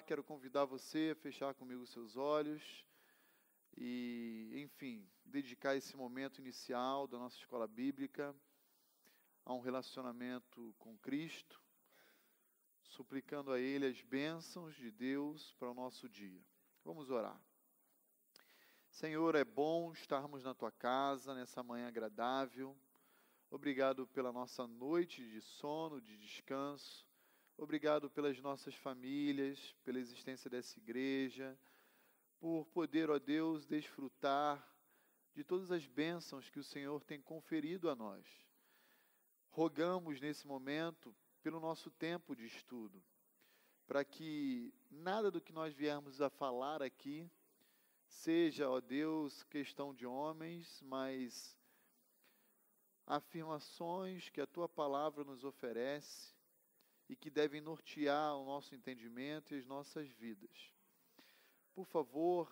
orar, quero convidar você a fechar comigo seus olhos e, enfim, dedicar esse momento inicial da nossa escola bíblica a um relacionamento com Cristo, suplicando a Ele as bênçãos de Deus para o nosso dia. Vamos orar. Senhor, é bom estarmos na tua casa nessa manhã agradável. Obrigado pela nossa noite de sono, de descanso. Obrigado pelas nossas famílias, pela existência dessa igreja, por poder, ó Deus, desfrutar de todas as bênçãos que o Senhor tem conferido a nós. Rogamos nesse momento pelo nosso tempo de estudo, para que nada do que nós viermos a falar aqui seja, ó Deus, questão de homens, mas afirmações que a tua palavra nos oferece e que devem nortear o nosso entendimento e as nossas vidas. Por favor,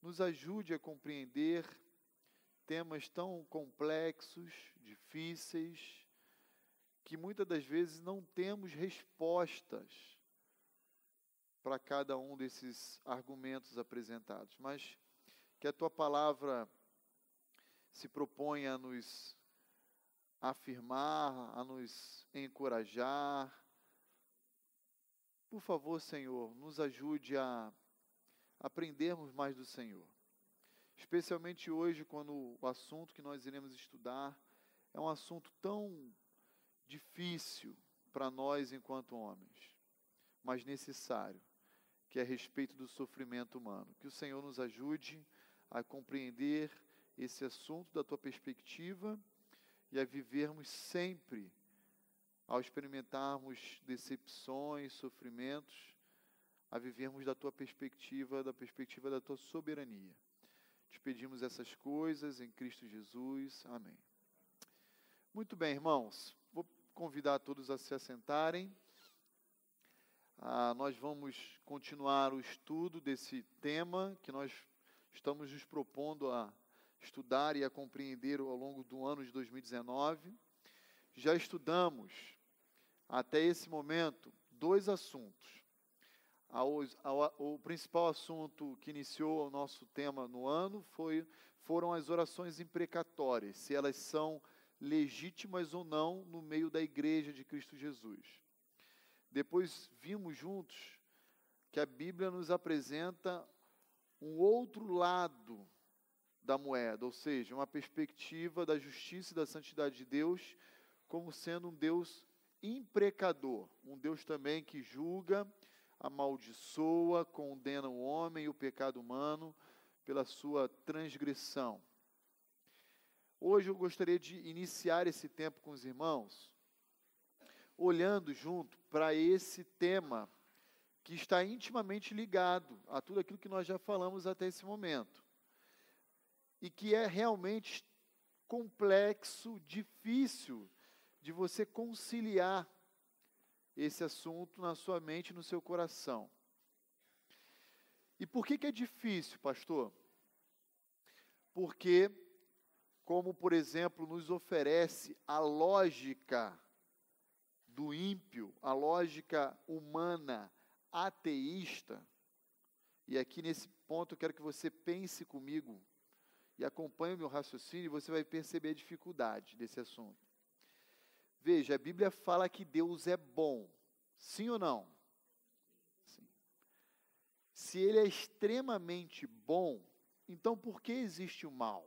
nos ajude a compreender temas tão complexos, difíceis, que muitas das vezes não temos respostas para cada um desses argumentos apresentados, mas que a tua palavra se proponha a nos afirmar, a nos encorajar, por favor, Senhor, nos ajude a aprendermos mais do Senhor. Especialmente hoje, quando o assunto que nós iremos estudar é um assunto tão difícil para nós enquanto homens, mas necessário, que é a respeito do sofrimento humano. Que o Senhor nos ajude a compreender esse assunto da tua perspectiva e a vivermos sempre ao experimentarmos decepções, sofrimentos, a vivermos da tua perspectiva, da perspectiva da tua soberania. Te pedimos essas coisas em Cristo Jesus. Amém. Muito bem, irmãos. Vou convidar todos a se assentarem. Ah, nós vamos continuar o estudo desse tema que nós estamos nos propondo a estudar e a compreender ao longo do ano de 2019 já estudamos até esse momento dois assuntos. O principal assunto que iniciou o nosso tema no ano foi, foram as orações imprecatórias, se elas são legítimas ou não no meio da igreja de Cristo Jesus. Depois vimos juntos que a Bíblia nos apresenta um outro lado da moeda, ou seja, uma perspectiva da justiça e da santidade de Deus como sendo um Deus imprecador, um Deus também que julga, amaldiçoa, condena o homem e o pecado humano pela sua transgressão. Hoje eu gostaria de iniciar esse tempo com os irmãos, olhando junto para esse tema que está intimamente ligado a tudo aquilo que nós já falamos até esse momento e que é realmente complexo, difícil de você conciliar esse assunto na sua mente e no seu coração. E por que, que é difícil, pastor? Porque, como por exemplo, nos oferece a lógica do ímpio, a lógica humana ateísta, e aqui nesse ponto eu quero que você pense comigo e acompanhe o meu raciocínio, e você vai perceber a dificuldade desse assunto. Veja, a Bíblia fala que Deus é bom. Sim ou não? Sim. Se ele é extremamente bom, então por que existe o mal?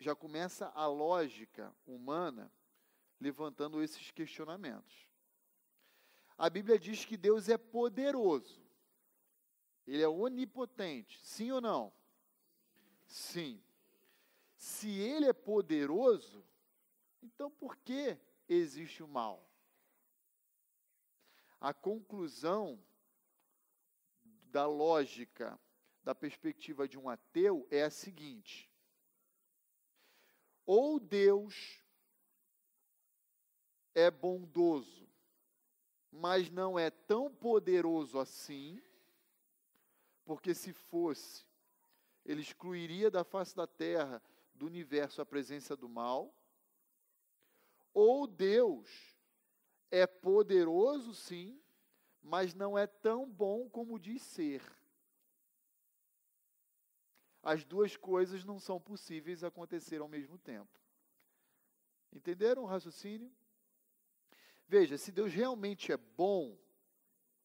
Já começa a lógica humana levantando esses questionamentos. A Bíblia diz que Deus é poderoso. Ele é onipotente. Sim ou não? Sim. Se ele é poderoso, então, por que existe o mal? A conclusão da lógica, da perspectiva de um ateu, é a seguinte: ou Deus é bondoso, mas não é tão poderoso assim, porque se fosse, ele excluiria da face da terra, do universo, a presença do mal ou Deus é poderoso, sim, mas não é tão bom como diz ser. As duas coisas não são possíveis acontecer ao mesmo tempo. Entenderam o raciocínio? Veja, se Deus realmente é bom,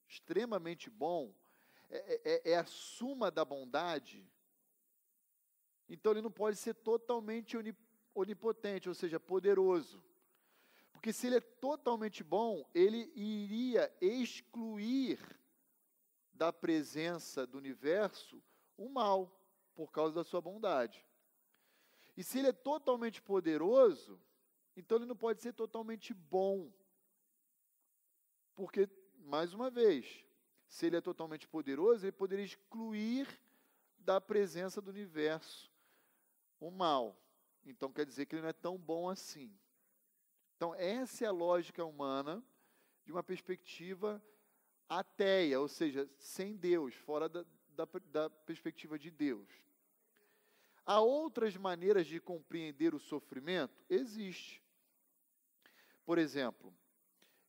extremamente bom, é, é, é, é a suma da bondade, então ele não pode ser totalmente onipotente, ou seja, poderoso. Porque se ele é totalmente bom, ele iria excluir da presença do universo o mal, por causa da sua bondade. E se ele é totalmente poderoso, então ele não pode ser totalmente bom. Porque, mais uma vez, se ele é totalmente poderoso, ele poderia excluir da presença do universo o mal. Então quer dizer que ele não é tão bom assim. Então, essa é a lógica humana de uma perspectiva ateia, ou seja, sem Deus, fora da, da, da perspectiva de Deus. Há outras maneiras de compreender o sofrimento? Existe. Por exemplo,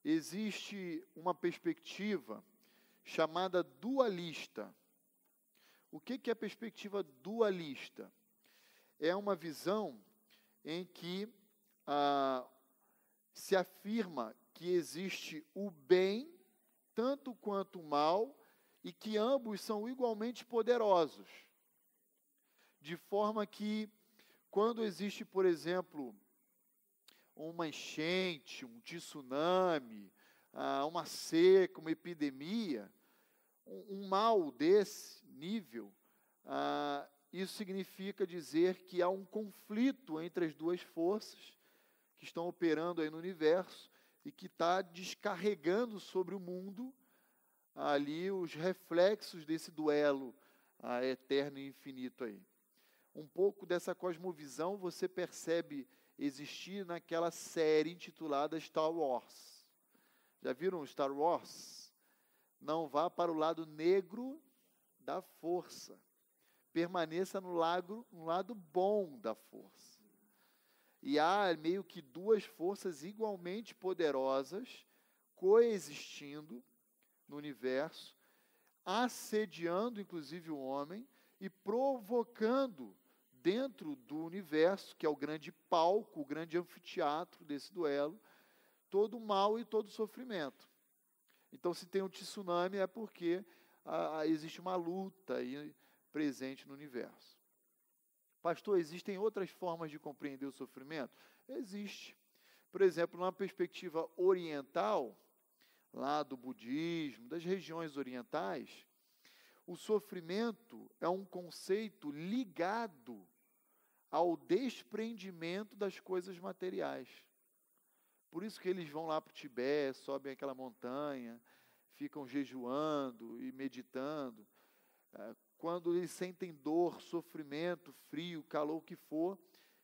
existe uma perspectiva chamada dualista. O que é a perspectiva dualista? É uma visão em que ah, se afirma que existe o bem tanto quanto o mal e que ambos são igualmente poderosos. De forma que, quando existe, por exemplo, uma enchente, um tsunami, ah, uma seca, uma epidemia, um mal desse nível, ah, isso significa dizer que há um conflito entre as duas forças que estão operando aí no universo e que está descarregando sobre o mundo ali os reflexos desse duelo ah, eterno e infinito aí. Um pouco dessa cosmovisão você percebe existir naquela série intitulada Star Wars. Já viram Star Wars? Não vá para o lado negro da força. Permaneça no, lagro, no lado bom da força. E há meio que duas forças igualmente poderosas coexistindo no universo, assediando inclusive o homem e provocando dentro do universo, que é o grande palco, o grande anfiteatro desse duelo, todo o mal e todo o sofrimento. Então, se tem um tsunami, é porque ah, ah, existe uma luta aí presente no universo. Pastor, existem outras formas de compreender o sofrimento? Existe. Por exemplo, numa perspectiva oriental, lá do budismo, das regiões orientais, o sofrimento é um conceito ligado ao desprendimento das coisas materiais. Por isso que eles vão lá para o Tibete, sobem aquela montanha, ficam jejuando e meditando, eh, quando eles sentem dor, sofrimento, frio, calor, o que for,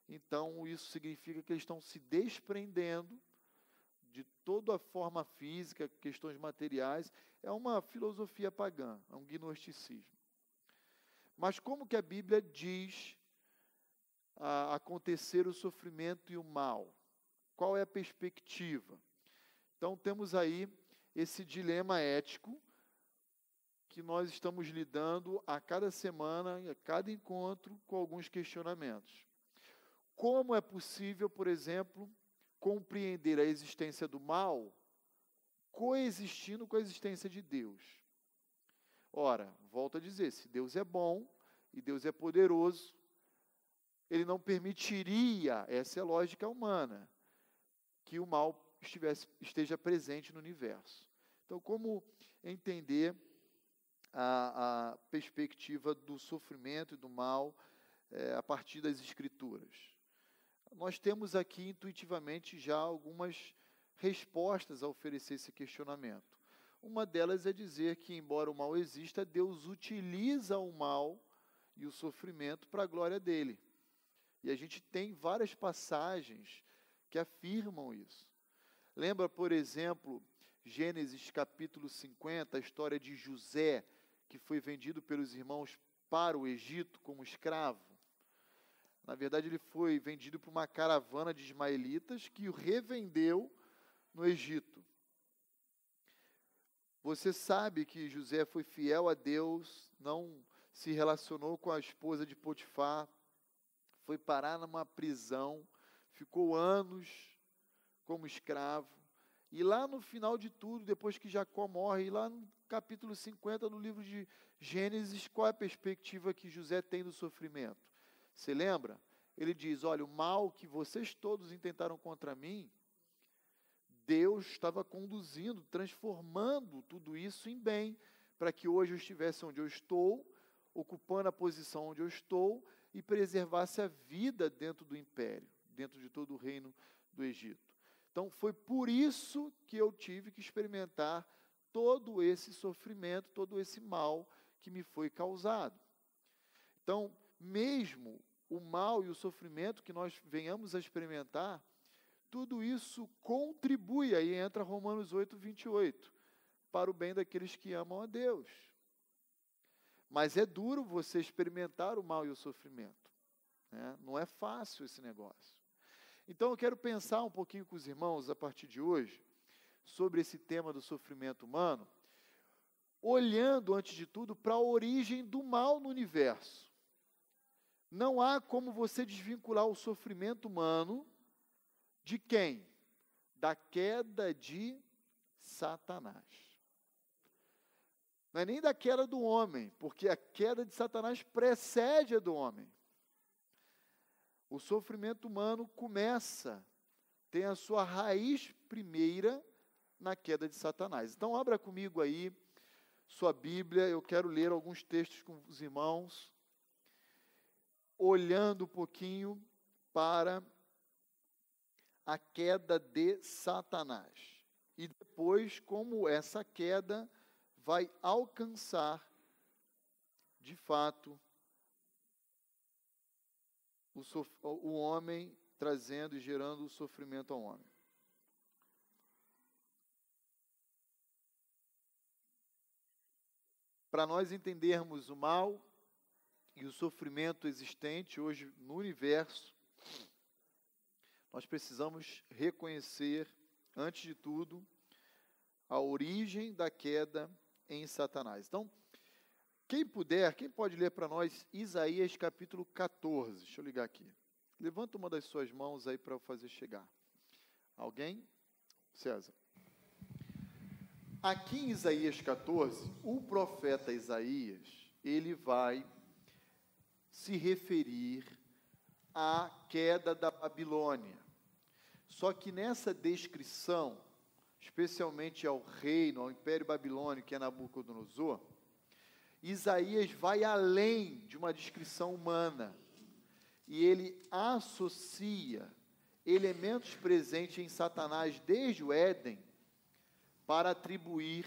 então isso significa que eles estão se desprendendo de toda a forma física, questões materiais, é uma filosofia pagã, é um gnosticismo. Mas como que a Bíblia diz acontecer o sofrimento e o mal? Qual é a perspectiva? Então temos aí esse dilema ético que nós estamos lidando a cada semana, a cada encontro, com alguns questionamentos. Como é possível, por exemplo, compreender a existência do mal coexistindo com a existência de Deus? Ora, volto a dizer, se Deus é bom e Deus é poderoso, ele não permitiria, essa é a lógica humana, que o mal estivesse, esteja presente no universo. Então, como entender a, a perspectiva do sofrimento e do mal é, a partir das Escrituras. Nós temos aqui intuitivamente já algumas respostas a oferecer esse questionamento. Uma delas é dizer que, embora o mal exista, Deus utiliza o mal e o sofrimento para a glória dele. E a gente tem várias passagens que afirmam isso. Lembra, por exemplo, Gênesis capítulo 50, a história de José, que foi vendido pelos irmãos para o Egito como escravo. Na verdade, ele foi vendido por uma caravana de ismaelitas que o revendeu no Egito. Você sabe que José foi fiel a Deus, não se relacionou com a esposa de Potifar, foi parar numa prisão, ficou anos como escravo. E lá no final de tudo, depois que Jacó morre, e lá no capítulo 50, no livro de Gênesis, qual é a perspectiva que José tem do sofrimento? Você lembra? Ele diz: Olha, o mal que vocês todos intentaram contra mim, Deus estava conduzindo, transformando tudo isso em bem, para que hoje eu estivesse onde eu estou, ocupando a posição onde eu estou e preservasse a vida dentro do império, dentro de todo o reino do Egito. Então foi por isso que eu tive que experimentar todo esse sofrimento, todo esse mal que me foi causado. Então, mesmo o mal e o sofrimento que nós venhamos a experimentar, tudo isso contribui, aí entra Romanos 8, 28, para o bem daqueles que amam a Deus. Mas é duro você experimentar o mal e o sofrimento. Né? Não é fácil esse negócio. Então eu quero pensar um pouquinho com os irmãos a partir de hoje sobre esse tema do sofrimento humano, olhando antes de tudo para a origem do mal no universo. Não há como você desvincular o sofrimento humano de quem? Da queda de Satanás. Não é nem da queda do homem, porque a queda de Satanás precede a do homem. O sofrimento humano começa, tem a sua raiz primeira na queda de Satanás. Então, abra comigo aí sua Bíblia, eu quero ler alguns textos com os irmãos, olhando um pouquinho para a queda de Satanás. E depois, como essa queda vai alcançar, de fato, o, o homem trazendo e gerando o sofrimento ao homem. Para nós entendermos o mal e o sofrimento existente hoje no universo, nós precisamos reconhecer, antes de tudo, a origem da queda em Satanás. Então, quem puder, quem pode ler para nós Isaías capítulo 14? Deixa eu ligar aqui. Levanta uma das suas mãos aí para eu fazer chegar. Alguém? César. Aqui em Isaías 14, o profeta Isaías, ele vai se referir à queda da Babilônia. Só que nessa descrição, especialmente ao reino, ao império babilônico que é Nabucodonosor, Isaías vai além de uma descrição humana e ele associa elementos presentes em Satanás desde o Éden para atribuir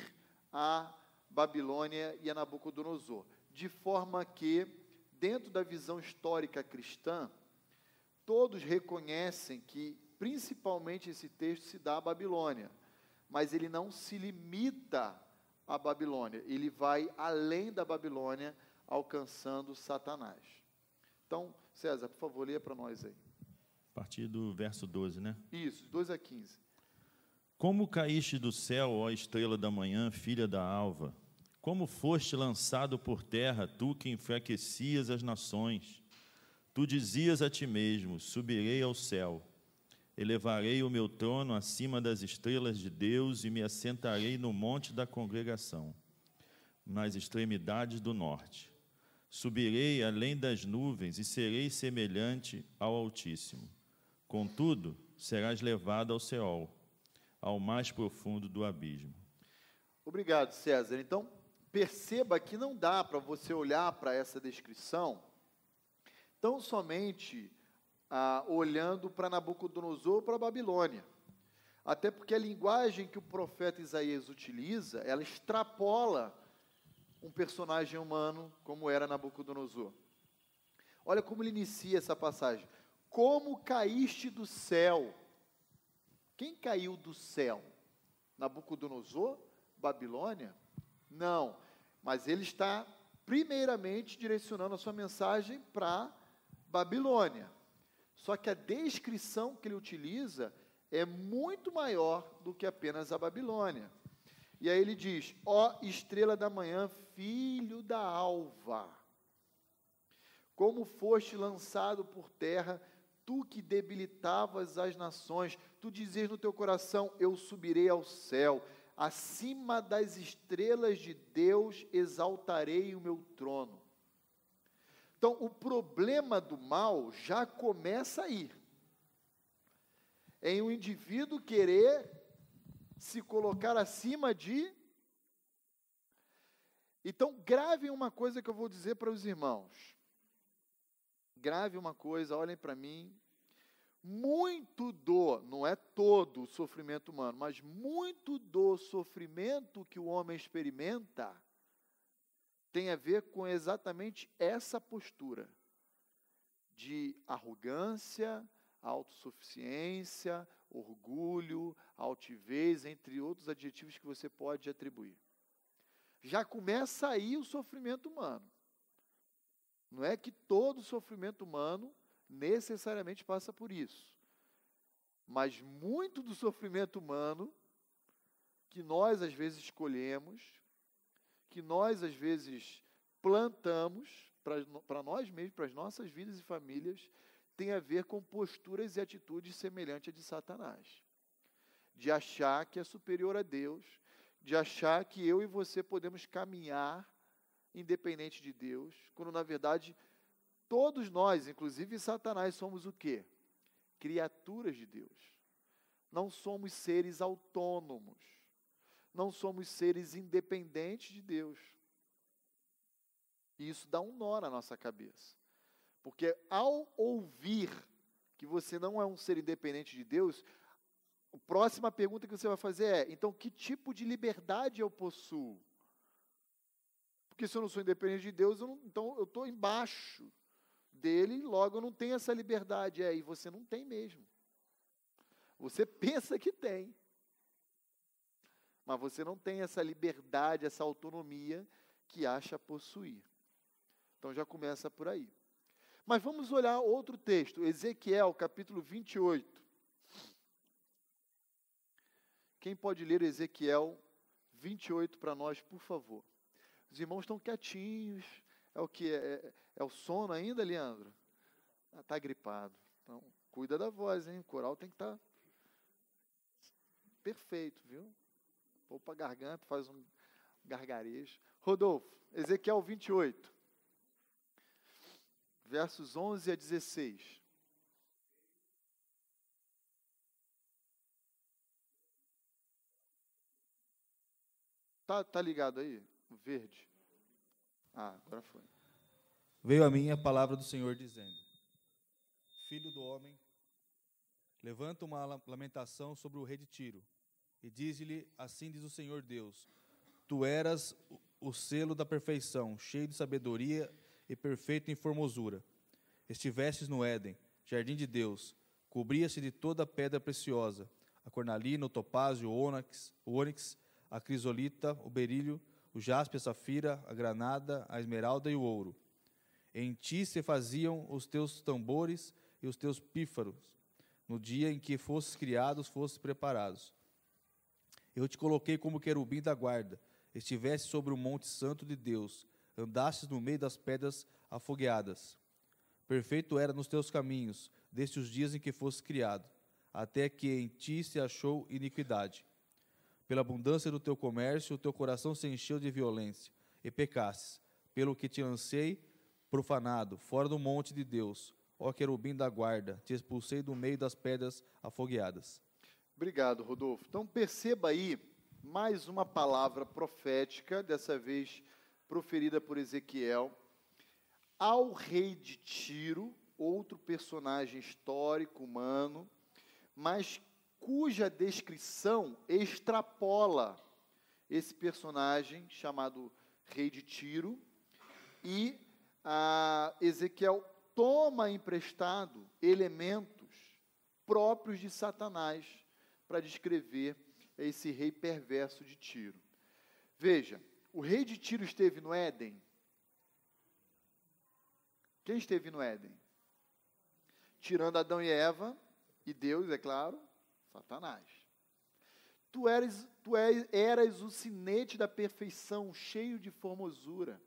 a Babilônia e a Nabucodonosor, de forma que, dentro da visão histórica cristã, todos reconhecem que, principalmente, esse texto se dá à Babilônia, mas ele não se limita a Babilônia. Ele vai além da Babilônia, alcançando Satanás. Então, César, por favor, leia para nós aí. A partir do verso 12, né? Isso, 12 a 15. Como caíste do céu, ó estrela da manhã, filha da alva? Como foste lançado por terra, tu que enfraquecias as nações? Tu dizias a ti mesmo: Subirei ao céu Elevarei o meu trono acima das estrelas de Deus e me assentarei no monte da congregação, nas extremidades do norte. Subirei além das nuvens e serei semelhante ao Altíssimo. Contudo, serás levado ao Seol, ao mais profundo do abismo. Obrigado, César. Então, perceba que não dá para você olhar para essa descrição tão somente ah, olhando para Nabucodonosor para a Babilônia. Até porque a linguagem que o profeta Isaías utiliza, ela extrapola um personagem humano como era Nabucodonosor. Olha como ele inicia essa passagem. Como caíste do céu? Quem caiu do céu? Nabucodonosor? Babilônia? Não. Mas ele está primeiramente direcionando a sua mensagem para Babilônia. Só que a descrição que ele utiliza é muito maior do que apenas a Babilônia. E aí ele diz: Ó oh, estrela da manhã, filho da alva, como foste lançado por terra, tu que debilitavas as nações, tu dizias no teu coração: Eu subirei ao céu, acima das estrelas de Deus exaltarei o meu trono. Então, o problema do mal já começa aí. Em o um indivíduo querer se colocar acima de. Então, gravem uma coisa que eu vou dizer para os irmãos. Grave uma coisa, olhem para mim. Muito do, não é todo o sofrimento humano, mas muito do sofrimento que o homem experimenta tem a ver com exatamente essa postura de arrogância, autossuficiência, orgulho, altivez, entre outros adjetivos que você pode atribuir. Já começa aí o sofrimento humano. Não é que todo sofrimento humano necessariamente passa por isso. Mas muito do sofrimento humano que nós às vezes escolhemos que nós, às vezes, plantamos para nós mesmos, para as nossas vidas e famílias, tem a ver com posturas e atitudes semelhantes à de Satanás. De achar que é superior a Deus, de achar que eu e você podemos caminhar independente de Deus, quando na verdade todos nós, inclusive Satanás, somos o quê? Criaturas de Deus. Não somos seres autônomos não somos seres independentes de Deus. E isso dá um nó na nossa cabeça. Porque ao ouvir que você não é um ser independente de Deus, a próxima pergunta que você vai fazer é: então, que tipo de liberdade eu possuo? Porque se eu não sou independente de Deus, eu não, então eu estou embaixo dele, logo eu não tenho essa liberdade. É, e você não tem mesmo. Você pensa que tem, mas você não tem essa liberdade, essa autonomia que acha possuir. Então já começa por aí. Mas vamos olhar outro texto, Ezequiel capítulo 28. Quem pode ler Ezequiel 28 para nós, por favor? Os irmãos estão quietinhos. É o que? É, é, é o sono ainda, Leandro? Está ah, tá gripado. Então, cuida da voz, hein? O coral tem que estar tá perfeito, viu? Opa, garganta, faz um gargarejo. Rodolfo, Ezequiel 28, versos 11 a 16. Tá, tá ligado aí? O verde. Ah, agora foi. Veio a mim a palavra do Senhor dizendo: Filho do homem, levanta uma lamentação sobre o rei de Tiro e diz-lhe: Assim diz o Senhor Deus: Tu eras o selo da perfeição, cheio de sabedoria e perfeito em formosura. Estivestes no Éden, jardim de Deus, cobria-se de toda pedra preciosa, a cornalina, o topázio, o ônix, o ônix, a crisolita, o berílio, o jaspe, a safira, a granada, a esmeralda e o ouro. Em ti se faziam os teus tambores e os teus pífaros. No dia em que fosses criados, fosses preparados. Eu te coloquei como querubim da guarda, estivesse sobre o monte santo de Deus, andastes no meio das pedras afogueadas. Perfeito era nos teus caminhos, desde os dias em que foste criado, até que em ti se achou iniquidade. Pela abundância do teu comércio, o teu coração se encheu de violência, e pecasses, pelo que te lancei, profanado, fora do monte de Deus, ó querubim da guarda, te expulsei do meio das pedras afogueadas. Obrigado, Rodolfo. Então perceba aí mais uma palavra profética, dessa vez proferida por Ezequiel, ao rei de Tiro, outro personagem histórico humano, mas cuja descrição extrapola esse personagem chamado rei de Tiro e Ezequiel toma emprestado elementos próprios de Satanás para descrever esse rei perverso de Tiro. Veja, o rei de Tiro esteve no Éden. Quem esteve no Éden? Tirando Adão e Eva, e Deus, é claro, Satanás. Tu eras, tu eras o sinete da perfeição, cheio de formosura.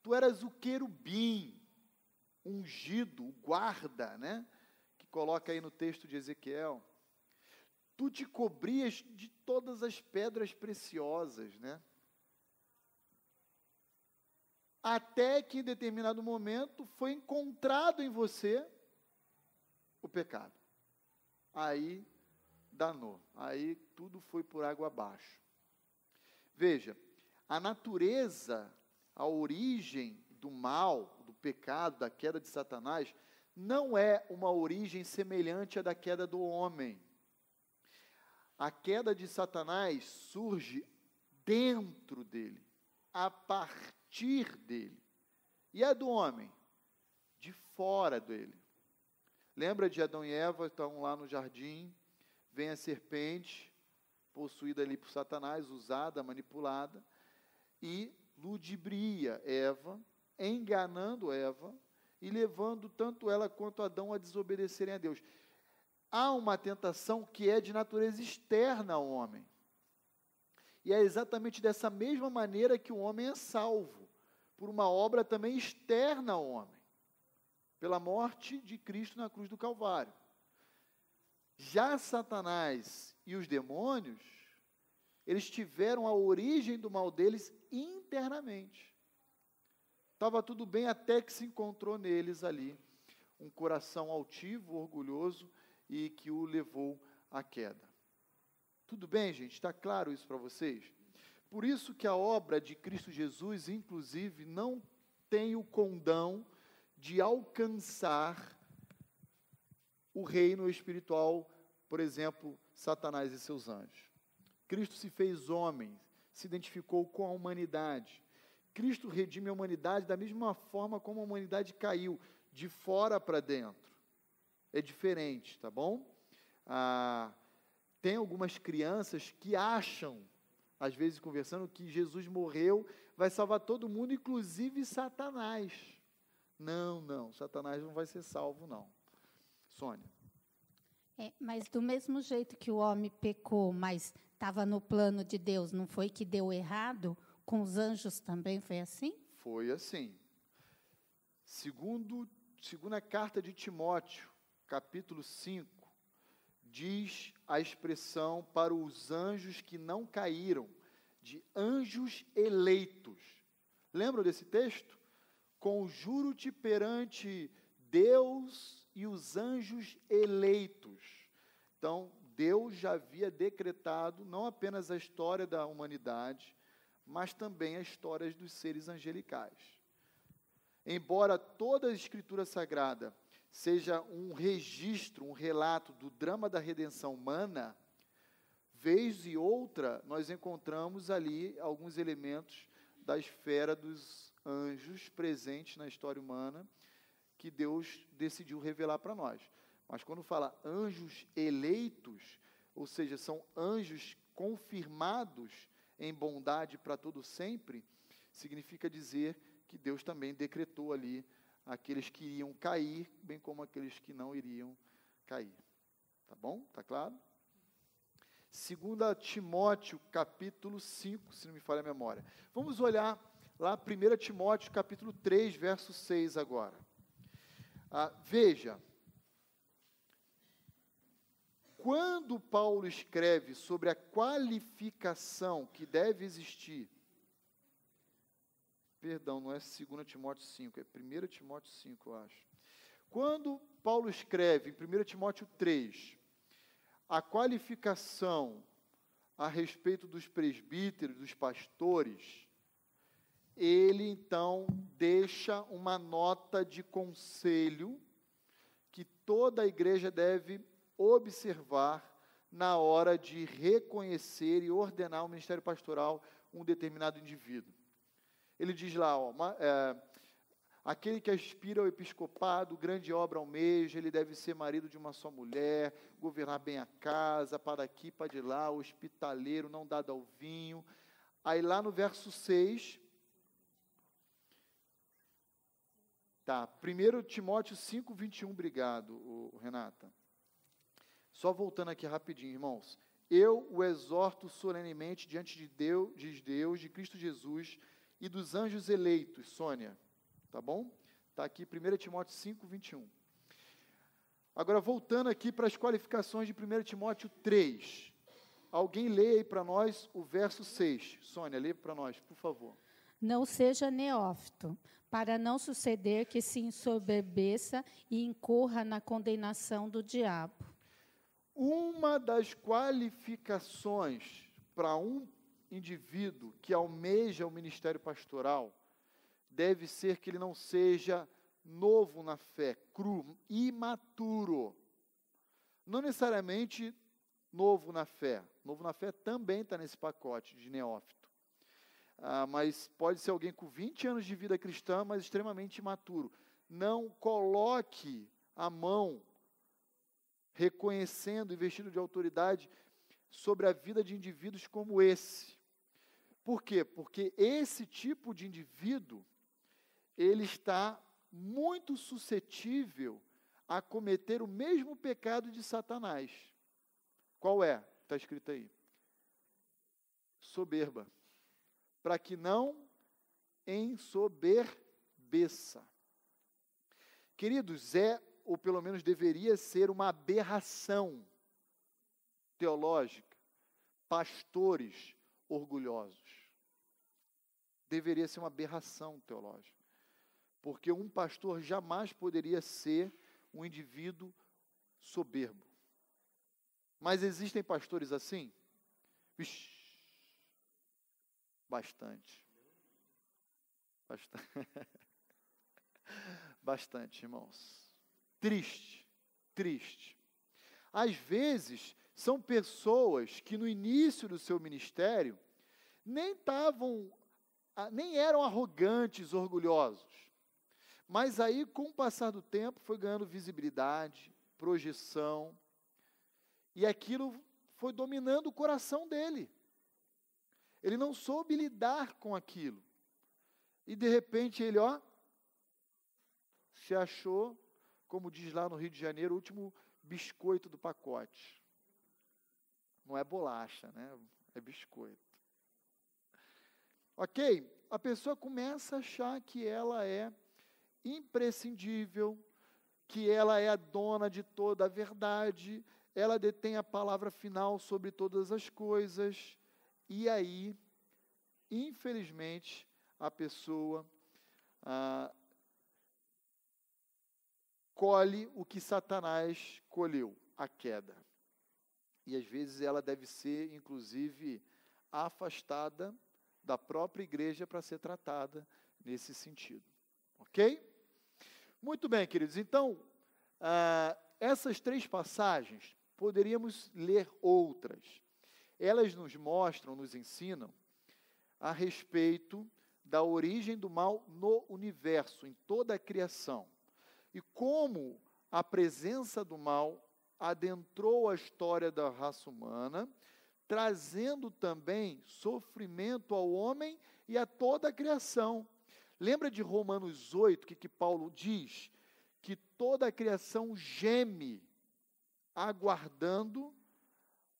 Tu eras o querubim, ungido, o guarda, né? Que coloca aí no texto de Ezequiel tu te cobrias de todas as pedras preciosas, né? Até que em determinado momento foi encontrado em você o pecado. Aí danou, aí tudo foi por água abaixo. Veja, a natureza, a origem do mal, do pecado, da queda de Satanás, não é uma origem semelhante à da queda do homem. A queda de Satanás surge dentro dele, a partir dele. E a do homem? De fora dele. Lembra de Adão e Eva estão lá no jardim, vem a serpente, possuída ali por Satanás, usada, manipulada, e ludibria Eva, enganando Eva e levando tanto ela quanto Adão a desobedecerem a Deus há uma tentação que é de natureza externa ao homem. E é exatamente dessa mesma maneira que o homem é salvo, por uma obra também externa ao homem, pela morte de Cristo na cruz do Calvário. Já Satanás e os demônios, eles tiveram a origem do mal deles internamente. Estava tudo bem até que se encontrou neles ali um coração altivo, orgulhoso, e que o levou à queda. Tudo bem, gente? Está claro isso para vocês? Por isso que a obra de Cristo Jesus, inclusive, não tem o condão de alcançar o reino espiritual, por exemplo, Satanás e seus anjos. Cristo se fez homem, se identificou com a humanidade. Cristo redime a humanidade da mesma forma como a humanidade caiu, de fora para dentro. É diferente, tá bom? Ah, tem algumas crianças que acham, às vezes conversando, que Jesus morreu, vai salvar todo mundo, inclusive Satanás. Não, não, Satanás não vai ser salvo, não. Sônia. É, mas do mesmo jeito que o homem pecou, mas estava no plano de Deus, não foi que deu errado? Com os anjos também foi assim? Foi assim. Segundo, a carta de Timóteo, capítulo 5, diz a expressão para os anjos que não caíram, de anjos eleitos. Lembram desse texto? Conjuro-te perante Deus e os anjos eleitos. Então, Deus já havia decretado não apenas a história da humanidade, mas também a história dos seres angelicais. Embora toda a Escritura Sagrada seja um registro, um relato do drama da redenção humana, vez e outra nós encontramos ali alguns elementos da esfera dos anjos presentes na história humana que Deus decidiu revelar para nós. Mas quando fala anjos eleitos, ou seja, são anjos confirmados em bondade para todo sempre, significa dizer que Deus também decretou ali aqueles que iriam cair, bem como aqueles que não iriam cair. Tá bom? Tá claro? 2 Timóteo, capítulo 5, se não me falha a memória. Vamos olhar lá 1 Timóteo, capítulo 3, verso 6 agora. Ah, veja, quando Paulo escreve sobre a qualificação que deve existir Perdão, não é 2 Timóteo 5, é 1 Timóteo 5, eu acho. Quando Paulo escreve em 1 Timóteo 3, a qualificação a respeito dos presbíteros, dos pastores, ele então deixa uma nota de conselho que toda a igreja deve observar na hora de reconhecer e ordenar o ministério pastoral um determinado indivíduo. Ele diz lá, ó, é, aquele que aspira ao episcopado, grande obra almeja, ele deve ser marido de uma só mulher, governar bem a casa, para aqui, para de lá, hospitaleiro, não dado ao vinho. Aí lá no verso 6, Tá, 1 Timóteo 5, 21, obrigado, Renata. Só voltando aqui rapidinho, irmãos. Eu o exorto solenemente diante de Deus, de Deus, de Cristo Jesus, e dos anjos eleitos, Sônia. Tá bom? Está aqui 1 Timóteo 5, 21. Agora, voltando aqui para as qualificações de 1 Timóteo 3. Alguém leia aí para nós o verso 6. Sônia, leia para nós, por favor. Não seja neófito, para não suceder que se ensoberbeça e incorra na condenação do diabo. Uma das qualificações para um indivíduo que almeja o ministério pastoral deve ser que ele não seja novo na fé, cru, imaturo. Não necessariamente novo na fé. Novo na fé também está nesse pacote de neófito. Ah, mas pode ser alguém com 20 anos de vida cristã, mas extremamente imaturo. Não coloque a mão, reconhecendo, investindo de autoridade, sobre a vida de indivíduos como esse. Por quê? Porque esse tipo de indivíduo, ele está muito suscetível a cometer o mesmo pecado de Satanás. Qual é? Está escrito aí. Soberba. Para que não ensoberbeça. Queridos, é, ou pelo menos deveria ser, uma aberração teológica, pastores orgulhosos deveria ser uma aberração teológica. Porque um pastor jamais poderia ser um indivíduo soberbo. Mas existem pastores assim? bastante. Bastante. Bastante, irmãos. Triste, triste. Às vezes, são pessoas que no início do seu ministério nem estavam nem eram arrogantes, orgulhosos. Mas aí, com o passar do tempo, foi ganhando visibilidade, projeção, e aquilo foi dominando o coração dele. Ele não soube lidar com aquilo. E de repente ele, ó, se achou, como diz lá no Rio de Janeiro, o último biscoito do pacote. Não é bolacha, né? É biscoito. Ok? A pessoa começa a achar que ela é imprescindível, que ela é a dona de toda a verdade, ela detém a palavra final sobre todas as coisas. E aí, infelizmente, a pessoa ah, colhe o que Satanás colheu, a queda. E às vezes ela deve ser, inclusive, afastada da própria igreja para ser tratada nesse sentido. Ok? Muito bem, queridos. Então, ah, essas três passagens, poderíamos ler outras. Elas nos mostram, nos ensinam a respeito da origem do mal no universo, em toda a criação, e como a presença do mal adentrou a história da raça humana trazendo também sofrimento ao homem e a toda a criação. Lembra de Romanos 8, que, que Paulo diz que toda a criação geme, aguardando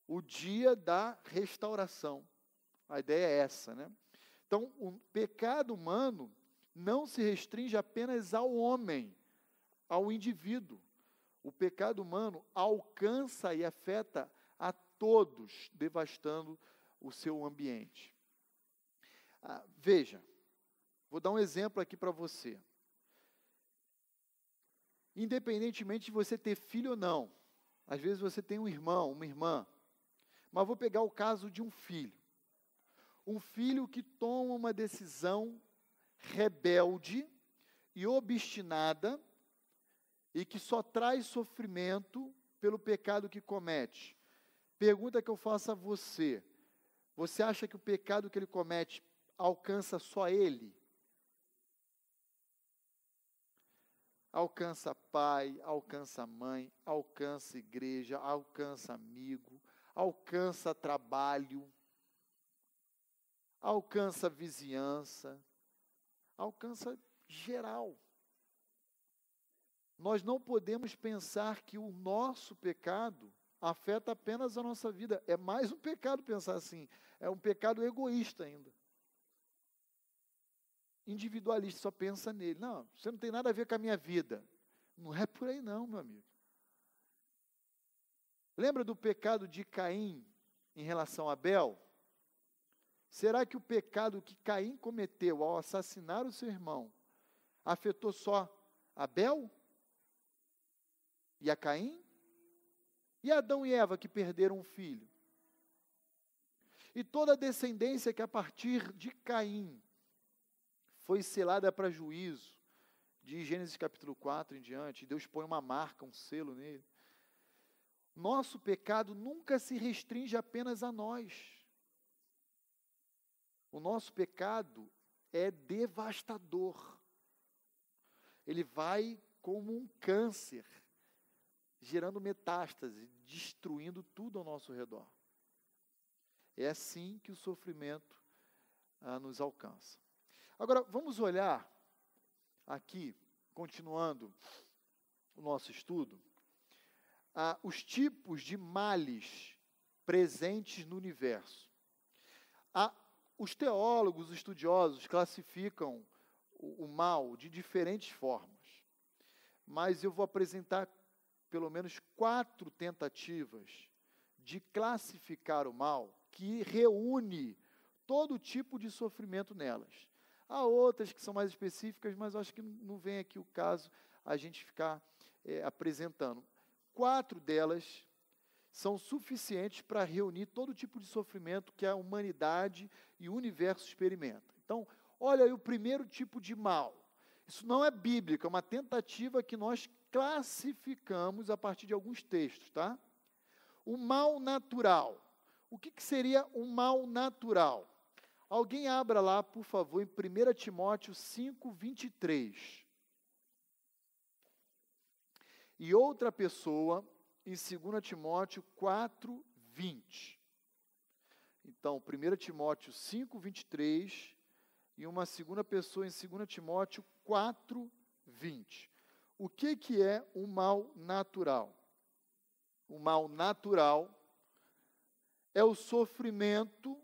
o dia da restauração. A ideia é essa, né? Então, o pecado humano não se restringe apenas ao homem, ao indivíduo. O pecado humano alcança e afeta todos, devastando o seu ambiente. Ah, veja, vou dar um exemplo aqui para você. Independentemente de você ter filho ou não, às vezes você tem um irmão, uma irmã, mas vou pegar o caso de um filho. Um filho que toma uma decisão rebelde e obstinada e que só traz sofrimento pelo pecado que comete. Pergunta que eu faço a você: você acha que o pecado que ele comete alcança só ele? Alcança pai, alcança mãe, alcança igreja, alcança amigo, alcança trabalho, alcança vizinhança, alcança geral. Nós não podemos pensar que o nosso pecado afeta apenas a nossa vida. É mais um pecado pensar assim. É um pecado egoísta ainda. Individualista, só pensa nele. Não, você não tem nada a ver com a minha vida. Não é por aí, não, meu amigo. Lembra do pecado de Caim em relação a Abel? Será que o pecado que Caim cometeu ao assassinar o seu irmão afetou só Abel e a Caim? E Adão e Eva que perderam um filho? E toda a descendência que a partir de Caim foi selada para juízo, de Gênesis capítulo 4 em diante, Deus põe uma marca, um selo nele. Nosso pecado nunca se restringe apenas a nós. O nosso pecado é devastador. Ele vai como um câncer gerando metástase, destruindo tudo ao nosso redor. É assim que o sofrimento ah, nos alcança. Agora, vamos olhar aqui, continuando o nosso estudo, ah, os tipos de males presentes no universo. Ah, os teólogos, os estudiosos, classificam o, o mal de diferentes formas, mas eu vou apresentar pelo menos quatro tentativas de classificar o mal, que reúne todo tipo de sofrimento nelas. Há outras que são mais específicas, mas acho que não vem aqui o caso a gente ficar é, apresentando. Quatro delas são suficientes para reunir todo tipo de sofrimento que a humanidade e o universo experimenta. Então, olha aí o primeiro tipo de mal. Isso não é bíblico, é uma tentativa que nós classificamos a partir de alguns textos, tá? O mal natural. O que, que seria o mal natural? Alguém abra lá, por favor, em 1 Timóteo 5, 23. E outra pessoa em 2 Timóteo 4, 20. Então, 1 Timóteo 5, 23 e uma segunda pessoa em 2 Timóteo 4, 20 o que, que é o mal natural? O mal natural é o sofrimento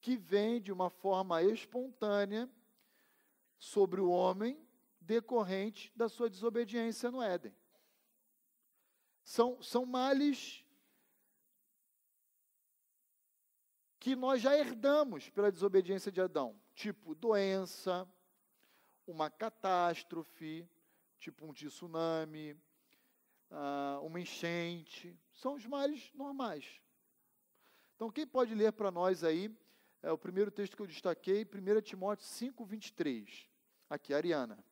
que vem de uma forma espontânea sobre o homem decorrente da sua desobediência no Éden. São, são males que nós já herdamos pela desobediência de Adão, tipo doença, uma catástrofe, tipo um tsunami, ah, uma enchente, são os males normais. Então, quem pode ler para nós aí é o primeiro texto que eu destaquei, 1 Timóteo 5, 23. Aqui, Ariana.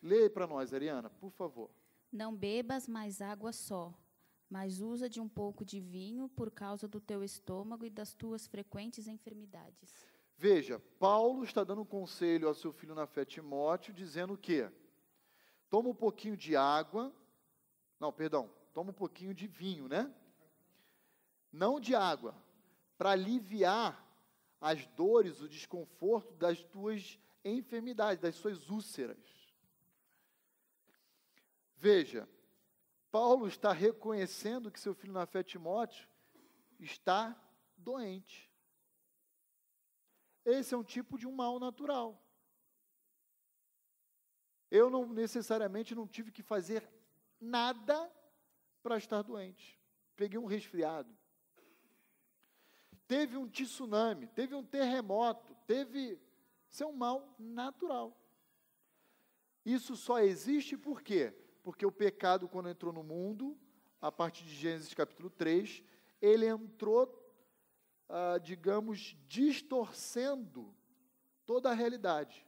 Leia para nós, Ariana, por favor. Não bebas mais água só, mas usa de um pouco de vinho por causa do teu estômago e das tuas frequentes enfermidades. Veja, Paulo está dando um conselho ao seu filho na fé Timóteo, dizendo o quê? Toma um pouquinho de água. Não, perdão. Toma um pouquinho de vinho, né? Não de água. Para aliviar as dores, o desconforto das tuas enfermidades, das suas úlceras. Veja, Paulo está reconhecendo que seu filho na fé Timóteo está doente. Esse é um tipo de um mal natural. Eu não necessariamente não tive que fazer nada para estar doente. Peguei um resfriado. Teve um tsunami, teve um terremoto, teve. Isso é um mal natural. Isso só existe por quê? Porque o pecado, quando entrou no mundo, a partir de Gênesis capítulo 3, ele entrou, ah, digamos, distorcendo toda a realidade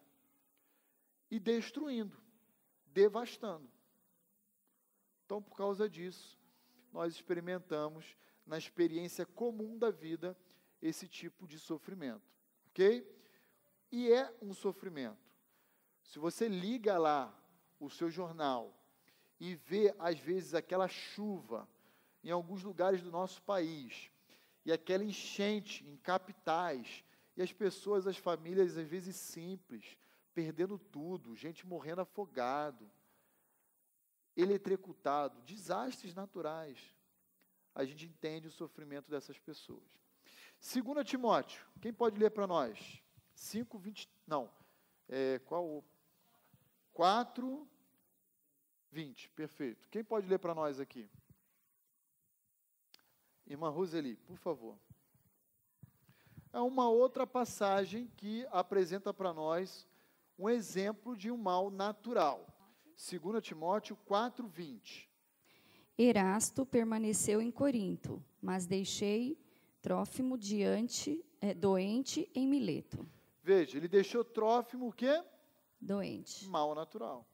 e destruindo, devastando. Então, por causa disso, nós experimentamos na experiência comum da vida esse tipo de sofrimento, ok? E é um sofrimento. Se você liga lá o seu jornal e vê, às vezes, aquela chuva em alguns lugares do nosso país, e aquela enchente em capitais, e as pessoas, as famílias, às vezes simples, perdendo tudo, gente morrendo afogado, eletrocutado, desastres naturais. A gente entende o sofrimento dessas pessoas. 2 Timóteo, quem pode ler para nós? 5, 20, não, é, qual? 4, 20, perfeito. Quem pode ler para nós aqui? Irmã Roseli, por favor. É uma outra passagem que apresenta para nós um exemplo de um mal natural. 2 Timóteo 4:20. Erasto permaneceu em Corinto, mas deixei Trófimo diante é, doente em Mileto. Veja, ele deixou Trófimo o quê? Doente. Mal natural.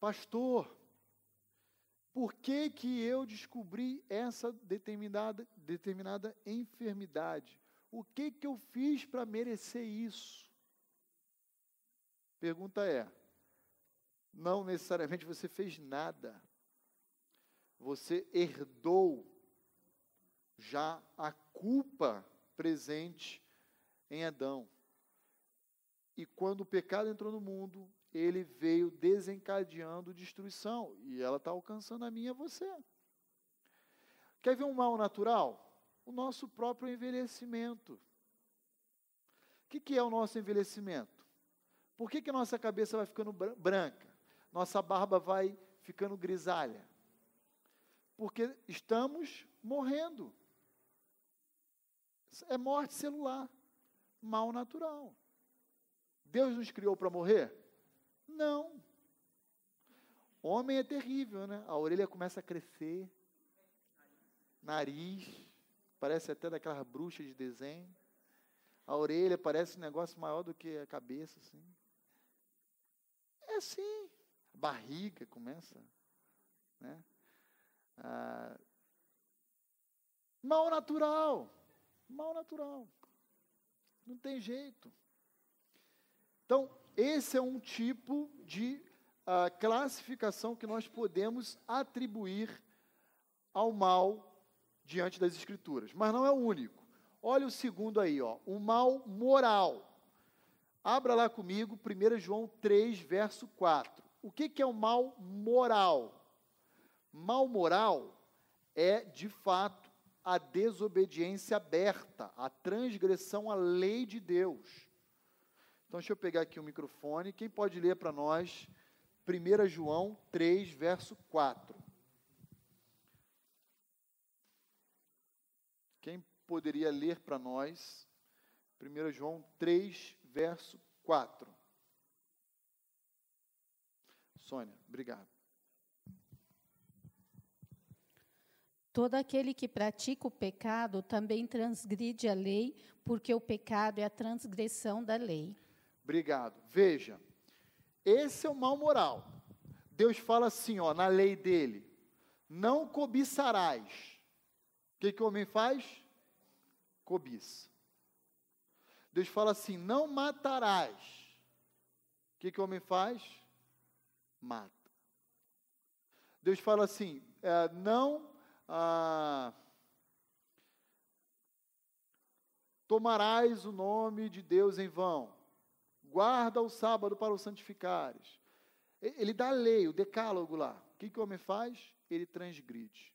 Pastor, por que, que eu descobri essa determinada, determinada enfermidade? O que, que eu fiz para merecer isso? Pergunta é: não necessariamente você fez nada, você herdou já a culpa presente em Adão. E quando o pecado entrou no mundo, ele veio desencadeando destruição. E ela está alcançando a minha você. Quer ver um mal natural? O nosso próprio envelhecimento. O que, que é o nosso envelhecimento? Por que, que a nossa cabeça vai ficando branca? Nossa barba vai ficando grisalha? Porque estamos morrendo. É morte celular, mal natural. Deus nos criou para morrer? Não. Homem é terrível, né? A orelha começa a crescer, nariz, parece até daquelas bruxas de desenho. A orelha parece um negócio maior do que a cabeça, assim. É assim. A barriga começa. Né? Ah, mal natural. Mal natural. Não tem jeito. Então, esse é um tipo de ah, classificação que nós podemos atribuir ao mal diante das Escrituras. Mas não é o único. Olha o segundo aí, ó, o mal moral. Abra lá comigo 1 João 3, verso 4. O que, que é o mal moral? Mal moral é, de fato, a desobediência aberta, a transgressão à lei de Deus. Então, deixa eu pegar aqui o microfone. Quem pode ler para nós 1 João 3, verso 4? Quem poderia ler para nós 1 João 3, 4? verso 4. Sônia, obrigado. Todo aquele que pratica o pecado também transgride a lei, porque o pecado é a transgressão da lei. Obrigado. Veja, esse é o mal moral. Deus fala assim, ó, na lei dele: não cobiçarás. O que, que o homem faz? Cobiça. Deus fala assim: não matarás. O que, que o homem faz? Mata. Deus fala assim: é, não ah, tomarás o nome de Deus em vão. Guarda o sábado para o santificares. Ele dá a lei, o decálogo lá. O que, que o homem faz? Ele transgride.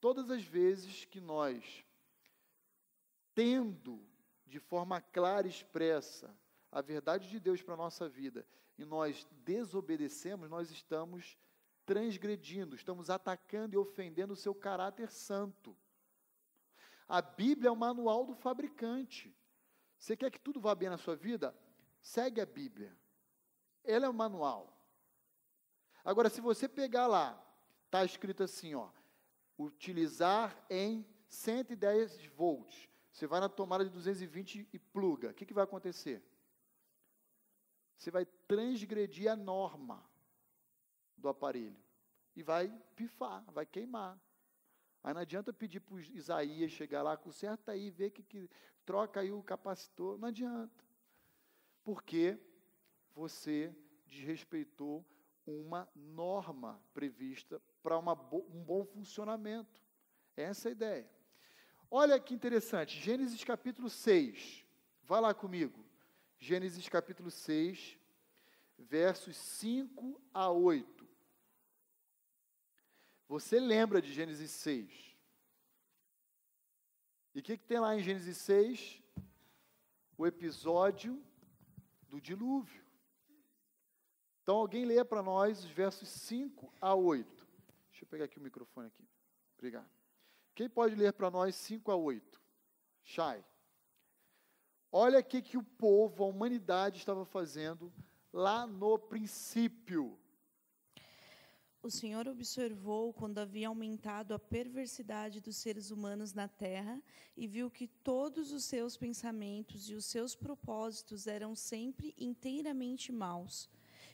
Todas as vezes que nós, tendo de forma clara e expressa a verdade de Deus para a nossa vida e nós desobedecemos, nós estamos transgredindo, estamos atacando e ofendendo o seu caráter santo. A Bíblia é o manual do fabricante. Você quer que tudo vá bem na sua vida? Segue a Bíblia. Ela é o manual. Agora, se você pegar lá, está escrito assim, ó, utilizar em 110 volts. Você vai na tomada de 220 e pluga. O que, que vai acontecer? Você vai transgredir a norma do aparelho. E vai pifar, vai queimar. Aí não adianta pedir para Isaías chegar lá, conserta aí, vê que, que troca aí o capacitor. Não adianta. Porque você desrespeitou uma norma prevista para um bom funcionamento. Essa é a ideia. Olha que interessante, Gênesis capítulo 6. Vá lá comigo. Gênesis capítulo 6, versos 5 a 8. Você lembra de Gênesis 6? E o que, que tem lá em Gênesis 6? O episódio do dilúvio. Então, alguém leia para nós os versos 5 a 8. Deixa eu pegar aqui o microfone aqui. Obrigado. Quem pode ler para nós 5 a 8? Shai. Olha o que, que o povo, a humanidade estava fazendo lá no princípio. O Senhor observou quando havia aumentado a perversidade dos seres humanos na terra e viu que todos os seus pensamentos e os seus propósitos eram sempre inteiramente maus.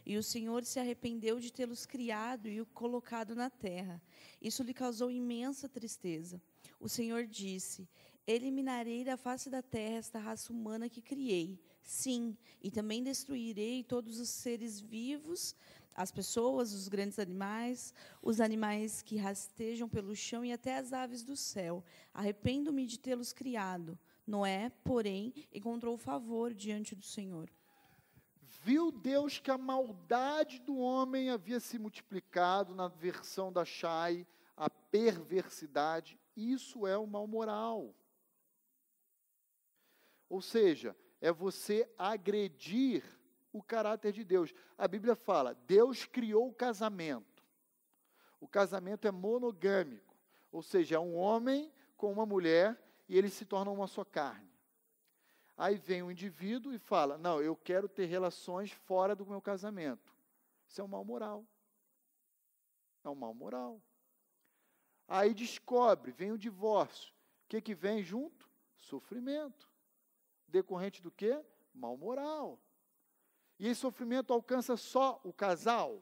E o Senhor se arrependeu de tê-los criado e o colocado na terra. Isso lhe causou imensa tristeza. O Senhor disse: Eliminarei da face da terra esta raça humana que criei. Sim, e também destruirei todos os seres vivos, as pessoas, os grandes animais, os animais que rastejam pelo chão e até as aves do céu. Arrependo-me de tê-los criado. Noé, porém, encontrou favor diante do Senhor viu Deus que a maldade do homem havia se multiplicado, na versão da Chai, a perversidade, isso é o mal moral. Ou seja, é você agredir o caráter de Deus. A Bíblia fala: Deus criou o casamento. O casamento é monogâmico, ou seja, é um homem com uma mulher e eles se tornam uma só carne. Aí vem o indivíduo e fala: Não, eu quero ter relações fora do meu casamento. Isso é um mal moral. É um mal moral. Aí descobre, vem o divórcio. O que, que vem junto? Sofrimento. Decorrente do quê? Mal moral. E esse sofrimento alcança só o casal?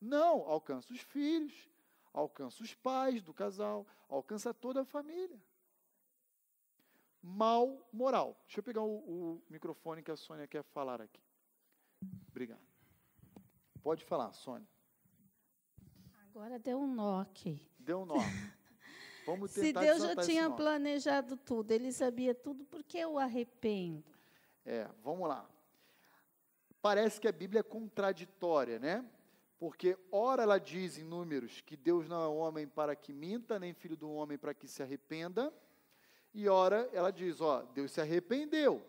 Não, alcança os filhos, alcança os pais do casal, alcança toda a família mal moral. Deixa eu pegar o, o microfone que a Sônia quer falar aqui. Obrigado. Pode falar, Sônia. Agora deu um nó aqui. Deu um nó. Vamos tentar Se Deus já tinha planejado tudo, ele sabia tudo, por que eu arrependo? É, vamos lá. Parece que a Bíblia é contraditória, né? Porque, ora, ela diz em Números que Deus não é homem para que minta, nem filho do homem para que se arrependa. E ora, ela diz, ó, Deus se arrependeu.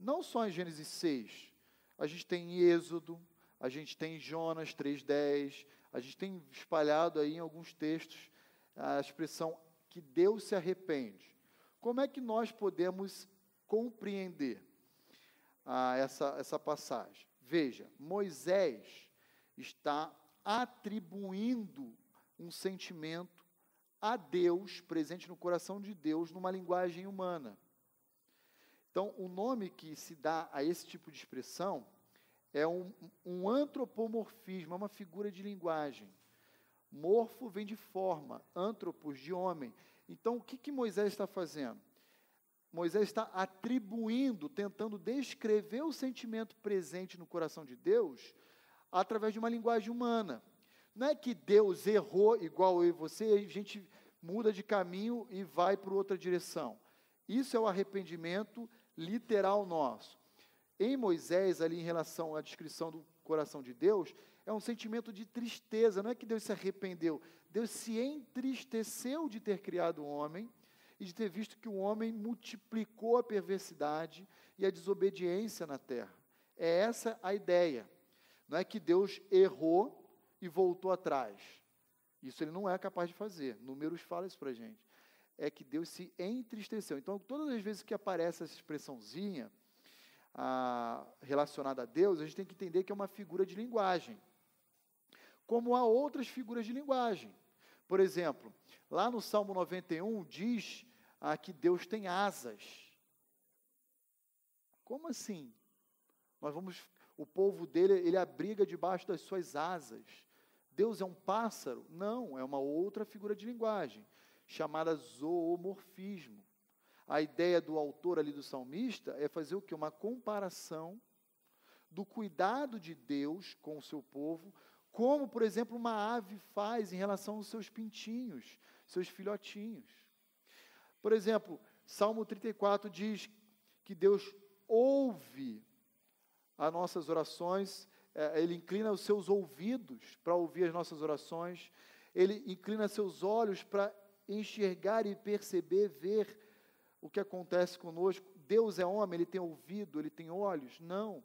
Não só em Gênesis 6, a gente tem Êxodo, a gente tem Jonas 3:10, a gente tem espalhado aí em alguns textos a expressão que Deus se arrepende. Como é que nós podemos compreender ah, essa, essa passagem? Veja, Moisés está atribuindo um sentimento a Deus, presente no coração de Deus, numa linguagem humana. Então, o nome que se dá a esse tipo de expressão é um, um antropomorfismo, é uma figura de linguagem. Morfo vem de forma, antropos de homem. Então, o que, que Moisés está fazendo? Moisés está atribuindo, tentando descrever o sentimento presente no coração de Deus através de uma linguagem humana. Não é que Deus errou igual eu e você, a gente muda de caminho e vai para outra direção. Isso é o arrependimento literal nosso. Em Moisés, ali em relação à descrição do coração de Deus, é um sentimento de tristeza. Não é que Deus se arrependeu, Deus se entristeceu de ter criado o homem e de ter visto que o homem multiplicou a perversidade e a desobediência na terra. É essa a ideia. Não é que Deus errou e voltou atrás. Isso ele não é capaz de fazer. Números fala isso para gente. É que Deus se entristeceu. Então, todas as vezes que aparece essa expressãozinha ah, relacionada a Deus, a gente tem que entender que é uma figura de linguagem. Como há outras figuras de linguagem. Por exemplo, lá no Salmo 91 diz ah, que Deus tem asas. Como assim? Nós vamos, o povo dele, ele abriga debaixo das suas asas. Deus é um pássaro? Não, é uma outra figura de linguagem, chamada zoomorfismo. A ideia do autor ali do salmista é fazer o que? Uma comparação do cuidado de Deus com o seu povo, como, por exemplo, uma ave faz em relação aos seus pintinhos, seus filhotinhos. Por exemplo, Salmo 34 diz que Deus ouve as nossas orações é, ele inclina os seus ouvidos para ouvir as nossas orações, ele inclina seus olhos para enxergar e perceber, ver o que acontece conosco. Deus é homem, ele tem ouvido, ele tem olhos? Não.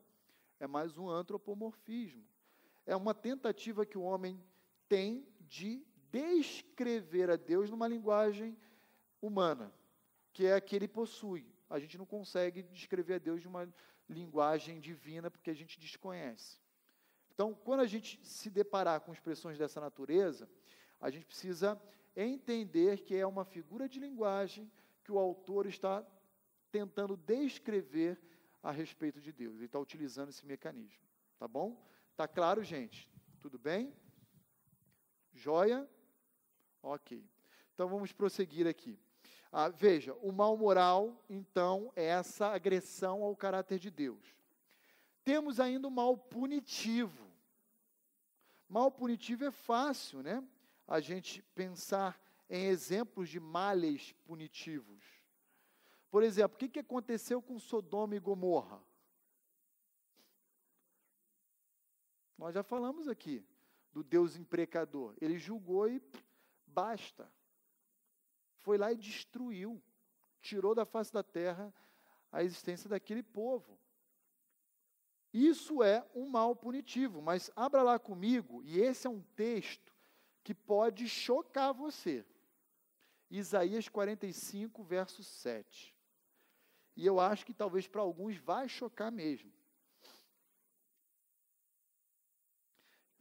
É mais um antropomorfismo. É uma tentativa que o homem tem de descrever a Deus numa linguagem humana, que é a que ele possui. A gente não consegue descrever a Deus de uma linguagem divina porque a gente desconhece. Então, quando a gente se deparar com expressões dessa natureza, a gente precisa entender que é uma figura de linguagem que o autor está tentando descrever a respeito de Deus. Ele está utilizando esse mecanismo. Tá bom? Tá claro, gente? Tudo bem? Joia? Ok. Então vamos prosseguir aqui. Ah, veja, o mal moral, então, é essa agressão ao caráter de Deus. Temos ainda o mal punitivo. Mal punitivo é fácil, né? A gente pensar em exemplos de males punitivos. Por exemplo, o que, que aconteceu com Sodoma e Gomorra? Nós já falamos aqui do Deus imprecador. Ele julgou e basta. Foi lá e destruiu, tirou da face da terra a existência daquele povo. Isso é um mal punitivo, mas abra lá comigo, e esse é um texto que pode chocar você. Isaías 45, verso 7. E eu acho que talvez para alguns vai chocar mesmo.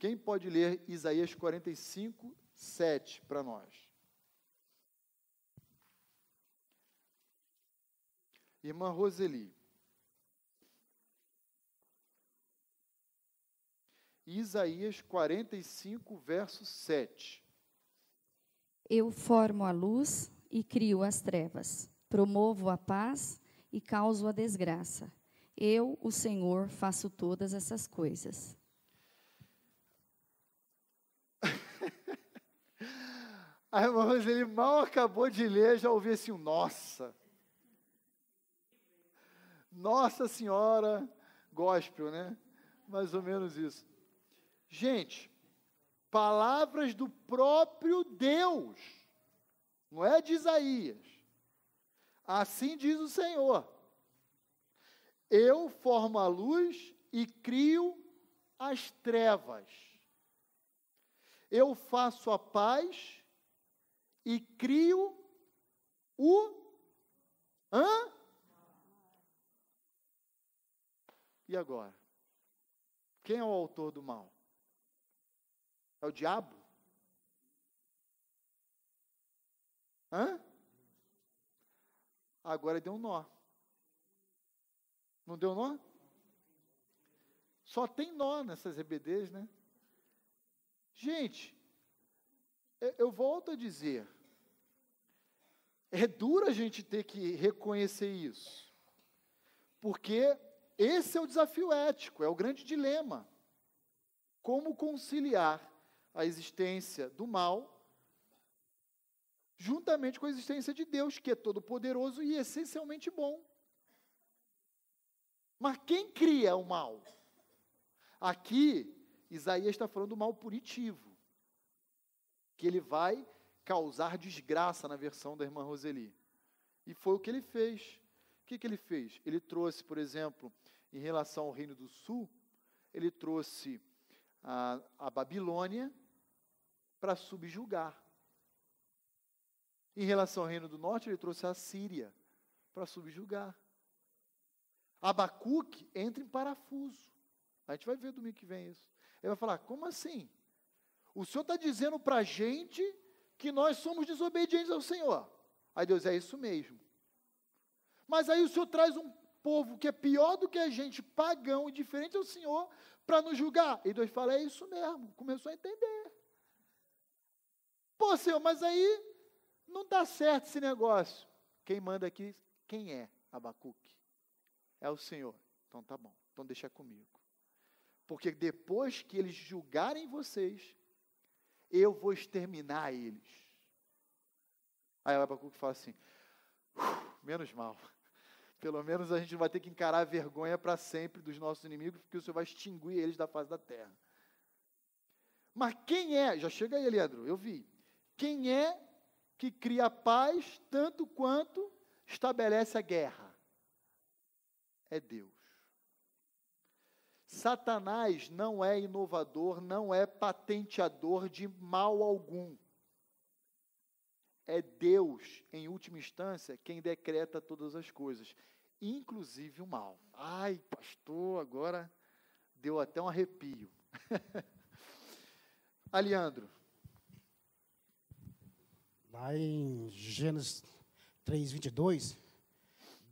Quem pode ler Isaías 45, 7 para nós? Irmã Roseli. Isaías 45, verso 7. Eu formo a luz e crio as trevas, promovo a paz e causo a desgraça. Eu, o Senhor, faço todas essas coisas. a irmã Roseli mal acabou de ler, já ouviu assim, nossa. Nossa Senhora gospel, né? Mais ou menos isso. Gente, palavras do próprio Deus, não é de Isaías. Assim diz o Senhor: Eu formo a luz e crio as trevas. Eu faço a paz e crio o hã? E agora? Quem é o autor do mal? É o diabo? Hã? Agora deu um nó. Não deu nó? Só tem nó nessas EBDs, né? Gente, eu volto a dizer, é duro a gente ter que reconhecer isso, porque esse é o desafio ético, é o grande dilema. Como conciliar a existência do mal, juntamente com a existência de Deus, que é todo-poderoso e essencialmente bom. Mas quem cria o mal? Aqui, Isaías está falando do mal punitivo, que ele vai causar desgraça na versão da irmã Roseli. E foi o que ele fez. O que, que ele fez? Ele trouxe, por exemplo, em relação ao Reino do Sul, ele trouxe a, a Babilônia para subjugar. Em relação ao Reino do Norte, ele trouxe a Síria para subjugar. Abacuque entra em parafuso. A gente vai ver domingo que vem isso. Ele vai falar: como assim? O Senhor está dizendo para a gente que nós somos desobedientes ao Senhor. Aí Deus, é isso mesmo. Mas aí o Senhor traz um povo que é pior do que a gente, pagão, e diferente ao Senhor, para nos julgar. E Deus fala: é isso mesmo. Começou a entender. Pô, Senhor, mas aí não dá certo esse negócio. Quem manda aqui, quem é Abacuque? É o Senhor. Então tá bom, então deixa comigo. Porque depois que eles julgarem vocês, eu vou exterminar eles. Aí Abacuque fala assim: menos mal. Pelo menos a gente não vai ter que encarar a vergonha para sempre dos nossos inimigos, porque o Senhor vai extinguir eles da face da terra. Mas quem é, já chega aí, Leandro, eu vi. Quem é que cria a paz tanto quanto estabelece a guerra? É Deus. Satanás não é inovador, não é patenteador de mal algum é Deus, em última instância, quem decreta todas as coisas, inclusive o mal. Ai, pastor, agora deu até um arrepio. Aliandro. Lá em Gênesis 3, 22,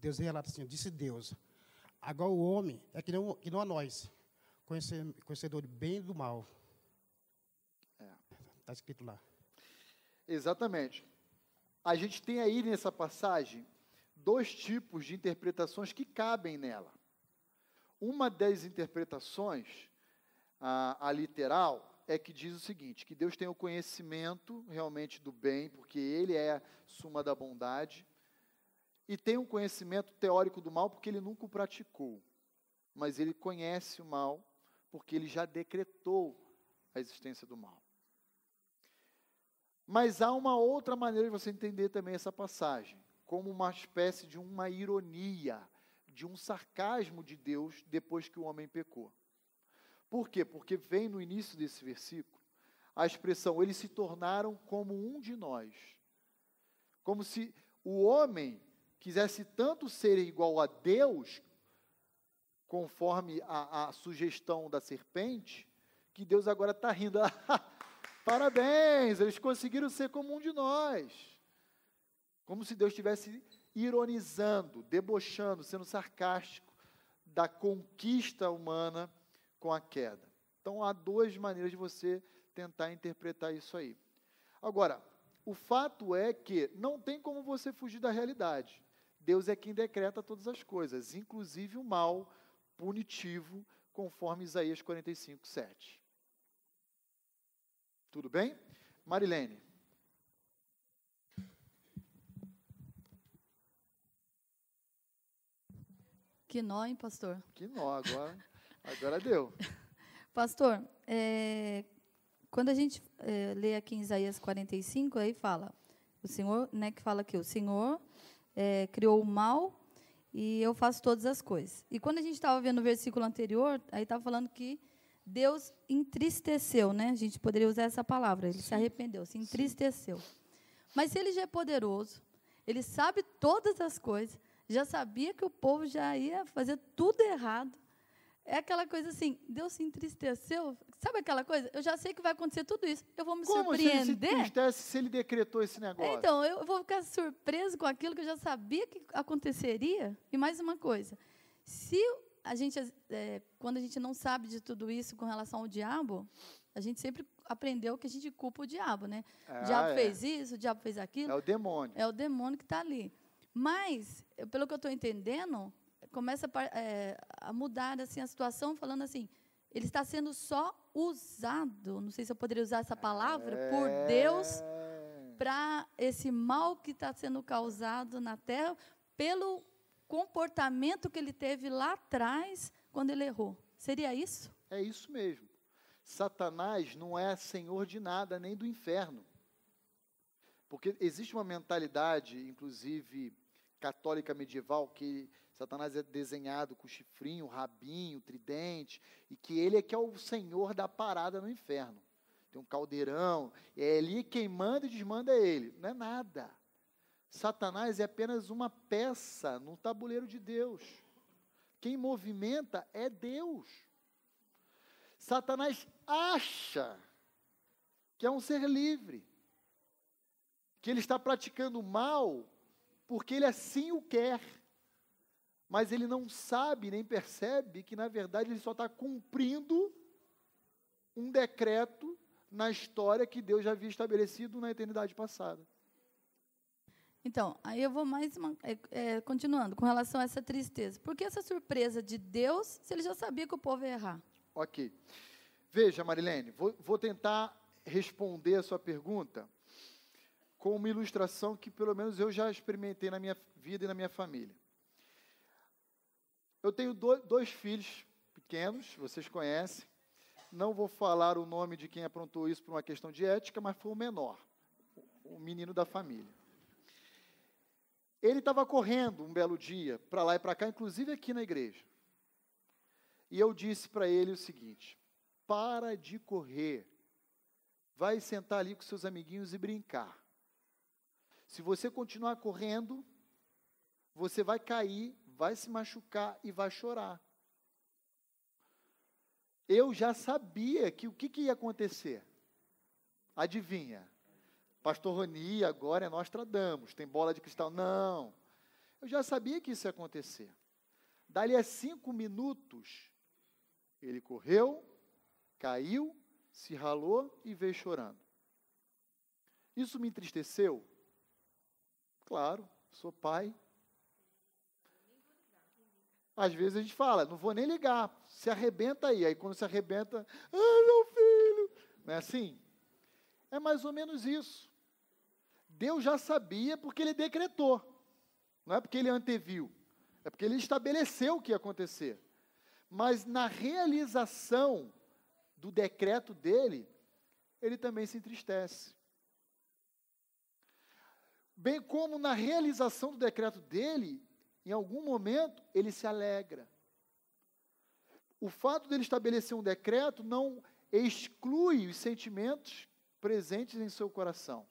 Deus relata assim: disse Deus, agora o homem é que não, que não a nós, conhecedor do bem e do mal. Está é. Tá escrito lá. Exatamente a gente tem aí nessa passagem dois tipos de interpretações que cabem nela. Uma das interpretações, a, a literal, é que diz o seguinte: que Deus tem o conhecimento realmente do bem, porque Ele é a suma da bondade, e tem um conhecimento teórico do mal, porque Ele nunca o praticou, mas Ele conhece o mal, porque Ele já decretou a existência do mal. Mas há uma outra maneira de você entender também essa passagem, como uma espécie de uma ironia, de um sarcasmo de Deus depois que o homem pecou. Por quê? Porque vem no início desse versículo a expressão eles se tornaram como um de nós. Como se o homem quisesse tanto ser igual a Deus, conforme a, a sugestão da serpente, que Deus agora está rindo. Parabéns, eles conseguiram ser como um de nós. Como se Deus estivesse ironizando, debochando, sendo sarcástico da conquista humana com a queda. Então há duas maneiras de você tentar interpretar isso aí. Agora, o fato é que não tem como você fugir da realidade. Deus é quem decreta todas as coisas, inclusive o mal punitivo, conforme Isaías 45, 7. Tudo bem? Marilene. Que nó, hein, pastor? Que nó, agora, agora deu. Pastor, é, quando a gente é, lê aqui em Isaías 45, aí fala, o Senhor, né, que fala aqui, o Senhor é, criou o mal e eu faço todas as coisas. E quando a gente estava vendo o versículo anterior, aí estava falando que Deus entristeceu, né? A gente poderia usar essa palavra. Ele Sim. se arrependeu, se entristeceu. Sim. Mas ele já é poderoso, ele sabe todas as coisas, já sabia que o povo já ia fazer tudo errado. É aquela coisa assim, Deus se entristeceu. Sabe aquela coisa? Eu já sei que vai acontecer tudo isso. Eu vou me Como surpreender. Como se ele se entristece se ele decretou esse negócio? Então, eu vou ficar surpreso com aquilo que eu já sabia que aconteceria. E mais uma coisa. Se a gente, é, quando a gente não sabe de tudo isso com relação ao diabo, a gente sempre aprendeu que a gente culpa o diabo, né? Ah, o diabo é. fez isso, o diabo fez aquilo. É o demônio. É o demônio que está ali. Mas, pelo que eu estou entendendo, começa a, é, a mudar assim a situação, falando assim, ele está sendo só usado, não sei se eu poderia usar essa palavra, é. por Deus para esse mal que está sendo causado na terra pelo comportamento que ele teve lá atrás quando ele errou. Seria isso? É isso mesmo. Satanás não é senhor de nada, nem do inferno. Porque existe uma mentalidade, inclusive católica medieval, que Satanás é desenhado com chifrinho, rabinho, tridente, e que ele é que é o senhor da parada no inferno. Tem um caldeirão, é ali quem manda e desmanda é ele. Não é nada. Satanás é apenas uma peça no tabuleiro de Deus. Quem movimenta é Deus. Satanás acha que é um ser livre, que ele está praticando mal porque ele assim o quer, mas ele não sabe nem percebe que, na verdade, ele só está cumprindo um decreto na história que Deus já havia estabelecido na eternidade passada. Então, aí eu vou mais uma, é, é, continuando com relação a essa tristeza. Por que essa surpresa de Deus se ele já sabia que o povo ia errar? Ok. Veja, Marilene, vou, vou tentar responder a sua pergunta com uma ilustração que pelo menos eu já experimentei na minha vida e na minha família. Eu tenho dois filhos pequenos, vocês conhecem. Não vou falar o nome de quem aprontou isso por uma questão de ética, mas foi o menor, o menino da família. Ele estava correndo um belo dia, para lá e para cá, inclusive aqui na igreja. E eu disse para ele o seguinte: para de correr. Vai sentar ali com seus amiguinhos e brincar. Se você continuar correndo, você vai cair, vai se machucar e vai chorar. Eu já sabia que o que, que ia acontecer. Adivinha? Pastor Roni, agora é Nostradamus, tem bola de cristal. Não. Eu já sabia que isso ia acontecer. Dali a cinco minutos, ele correu, caiu, se ralou e veio chorando. Isso me entristeceu? Claro, sou pai. Às vezes a gente fala, não vou nem ligar, se arrebenta aí. Aí quando se arrebenta, ah, meu filho. Não é assim? É mais ou menos isso. Deus já sabia porque ele decretou, não é porque ele anteviu, é porque ele estabeleceu o que ia acontecer. Mas na realização do decreto dele, ele também se entristece. Bem como na realização do decreto dele, em algum momento ele se alegra. O fato dele estabelecer um decreto não exclui os sentimentos presentes em seu coração.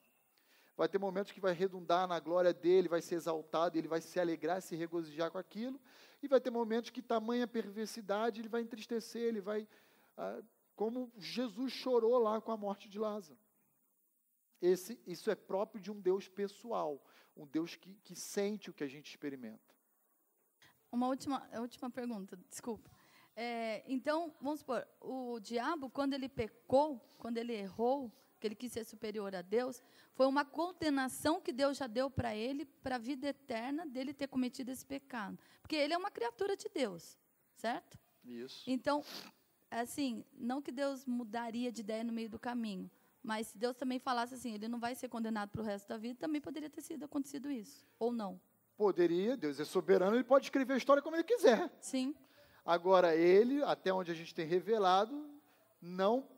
Vai ter momentos que vai redundar na glória dele, vai ser exaltado, ele vai se alegrar, se regozijar com aquilo. E vai ter momentos que tamanha perversidade, ele vai entristecer, ele vai. Ah, como Jesus chorou lá com a morte de Lázaro. Esse, isso é próprio de um Deus pessoal, um Deus que, que sente o que a gente experimenta. Uma última, última pergunta, desculpa. É, então, vamos supor, o diabo, quando ele pecou, quando ele errou, que ele quis ser superior a Deus, foi uma condenação que Deus já deu para ele, para a vida eterna dele ter cometido esse pecado. Porque ele é uma criatura de Deus, certo? Isso. Então, assim, não que Deus mudaria de ideia no meio do caminho, mas se Deus também falasse assim, ele não vai ser condenado para o resto da vida, também poderia ter sido acontecido isso, ou não. Poderia, Deus é soberano, ele pode escrever a história como ele quiser. Sim. Agora, ele, até onde a gente tem revelado, não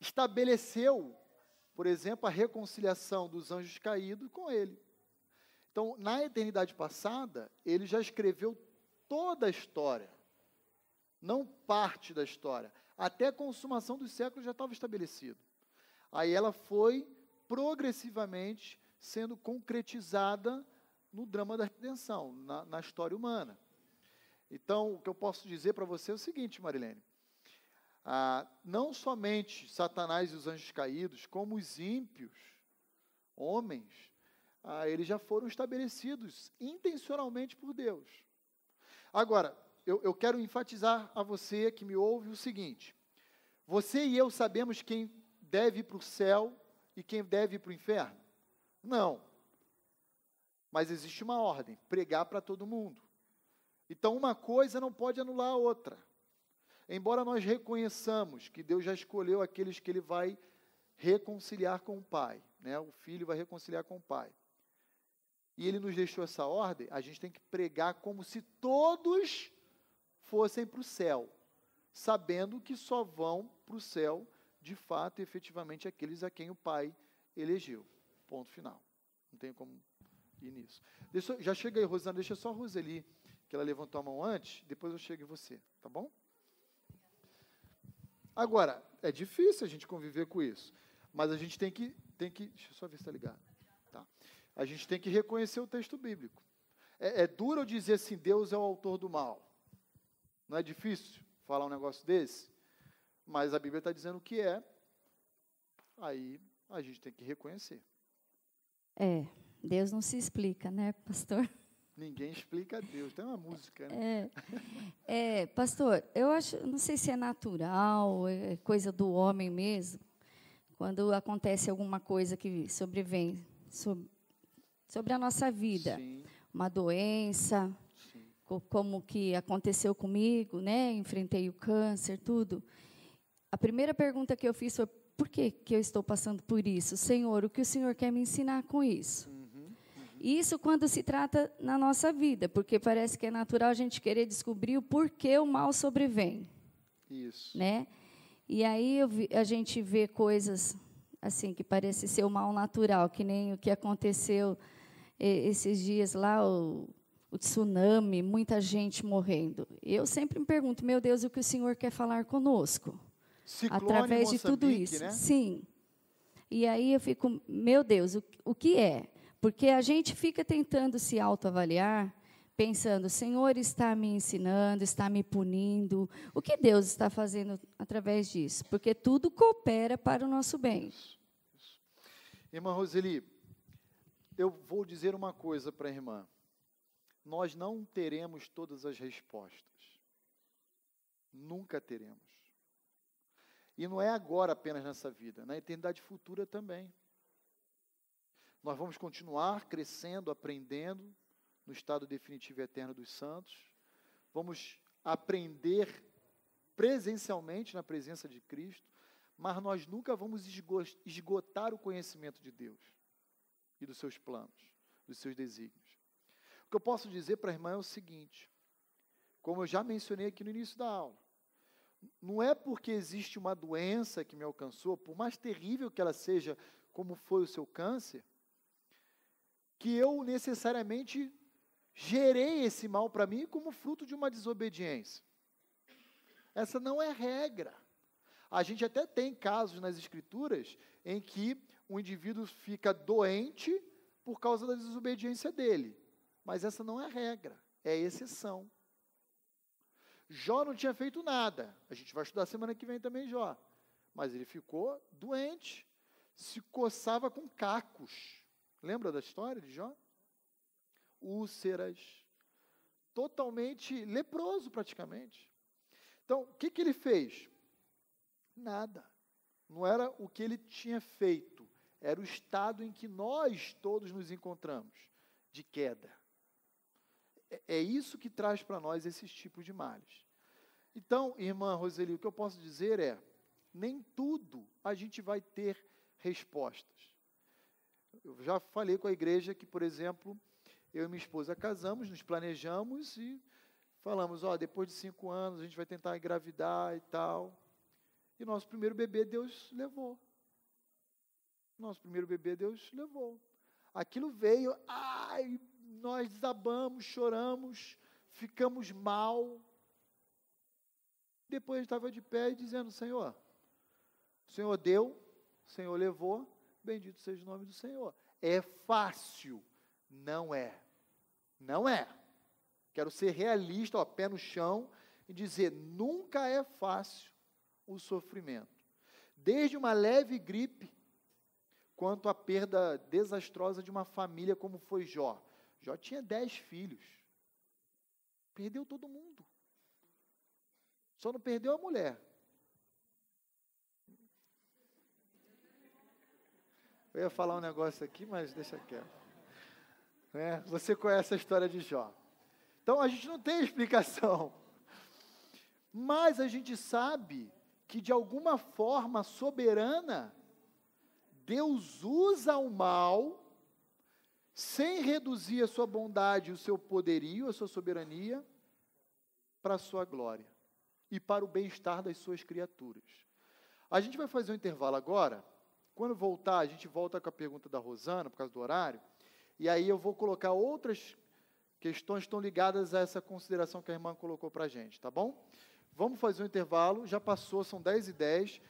estabeleceu, por exemplo, a reconciliação dos anjos caídos com ele. Então, na eternidade passada, ele já escreveu toda a história, não parte da história. Até a consumação dos séculos já estava estabelecido. Aí ela foi progressivamente sendo concretizada no drama da redenção, na, na história humana. Então, o que eu posso dizer para você é o seguinte, Marilene: ah, não somente Satanás e os anjos caídos, como os ímpios, homens, ah, eles já foram estabelecidos intencionalmente por Deus. Agora, eu, eu quero enfatizar a você que me ouve o seguinte: você e eu sabemos quem deve ir para o céu e quem deve ir para o inferno? Não. Mas existe uma ordem: pregar para todo mundo. Então, uma coisa não pode anular a outra. Embora nós reconheçamos que Deus já escolheu aqueles que ele vai reconciliar com o Pai, né? O filho vai reconciliar com o Pai. E ele nos deixou essa ordem, a gente tem que pregar como se todos fossem para o céu, sabendo que só vão para o céu de fato e efetivamente aqueles a quem o Pai elegeu. Ponto final. Não tenho como ir nisso. Deixa, já aí, Rosana, deixa só a Roseli, que ela levantou a mão antes, depois eu chego em você, tá bom? Agora, é difícil a gente conviver com isso, mas a gente tem que, tem que deixa eu só ver se está ligado. Tá. A gente tem que reconhecer o texto bíblico. É, é duro dizer assim, Deus é o autor do mal. Não é difícil falar um negócio desse? Mas a Bíblia está dizendo que é. Aí a gente tem que reconhecer. É, Deus não se explica, né, pastor? Ninguém explica a Deus. Tem uma música, né? É, é, pastor, eu acho, não sei se é natural, é coisa do homem mesmo, quando acontece alguma coisa que sobrevém sobre, sobre a nossa vida, Sim. uma doença, como que aconteceu comigo, né? Enfrentei o câncer, tudo. A primeira pergunta que eu fiz foi: por que, que eu estou passando por isso? Senhor, o que o Senhor quer me ensinar com isso? Hum. Isso quando se trata na nossa vida, porque parece que é natural a gente querer descobrir o porquê o mal sobrevém. Isso. Né? E aí vi, a gente vê coisas assim que parece ser o mal natural, que nem o que aconteceu esses dias lá, o, o tsunami, muita gente morrendo. Eu sempre me pergunto, meu Deus, o que o Senhor quer falar conosco? Ciclone através de tudo isso. Né? Sim. E aí eu fico, meu Deus, o, o que é? Porque a gente fica tentando se autoavaliar, pensando: Senhor está me ensinando, está me punindo. O que Deus está fazendo através disso? Porque tudo coopera para o nosso bem. Irmã Roseli, eu vou dizer uma coisa para a irmã. Nós não teremos todas as respostas. Nunca teremos. E não é agora apenas nessa vida, na eternidade futura também. Nós vamos continuar crescendo, aprendendo no estado definitivo e eterno dos santos. Vamos aprender presencialmente na presença de Cristo, mas nós nunca vamos esgotar o conhecimento de Deus e dos seus planos, dos seus desígnios. O que eu posso dizer para a irmã é o seguinte: como eu já mencionei aqui no início da aula, não é porque existe uma doença que me alcançou, por mais terrível que ela seja, como foi o seu câncer, que eu necessariamente gerei esse mal para mim como fruto de uma desobediência. Essa não é regra. A gente até tem casos nas escrituras em que o indivíduo fica doente por causa da desobediência dele. Mas essa não é regra, é exceção. Jó não tinha feito nada. A gente vai estudar semana que vem também Jó. Mas ele ficou doente, se coçava com cacos. Lembra da história de Jó? Úlceras, totalmente leproso praticamente. Então, o que, que ele fez? Nada. Não era o que ele tinha feito, era o estado em que nós todos nos encontramos de queda. É, é isso que traz para nós esses tipos de males. Então, irmã Roseli, o que eu posso dizer é: nem tudo a gente vai ter respostas. Eu já falei com a igreja que, por exemplo, eu e minha esposa casamos, nos planejamos e falamos, ó, depois de cinco anos a gente vai tentar engravidar e tal. E nosso primeiro bebê Deus levou. Nosso primeiro bebê Deus levou. Aquilo veio, ai, nós desabamos, choramos, ficamos mal. Depois estava de pé e dizendo, Senhor, o Senhor deu, o Senhor levou, Bendito seja o nome do Senhor. É fácil? Não é. Não é. Quero ser realista, ó, pé no chão, e dizer: nunca é fácil o sofrimento. Desde uma leve gripe, quanto à perda desastrosa de uma família como foi Jó. Jó tinha dez filhos. Perdeu todo mundo. Só não perdeu a mulher. Eu ia falar um negócio aqui, mas deixa quieto. Né? Você conhece a história de Jó. Então a gente não tem explicação. Mas a gente sabe que de alguma forma soberana, Deus usa o mal, sem reduzir a sua bondade, o seu poderio, a sua soberania, para a sua glória e para o bem-estar das suas criaturas. A gente vai fazer um intervalo agora. Quando voltar, a gente volta com a pergunta da Rosana, por causa do horário, e aí eu vou colocar outras questões que estão ligadas a essa consideração que a irmã colocou para a gente, tá bom? Vamos fazer um intervalo, já passou, são 10 e 10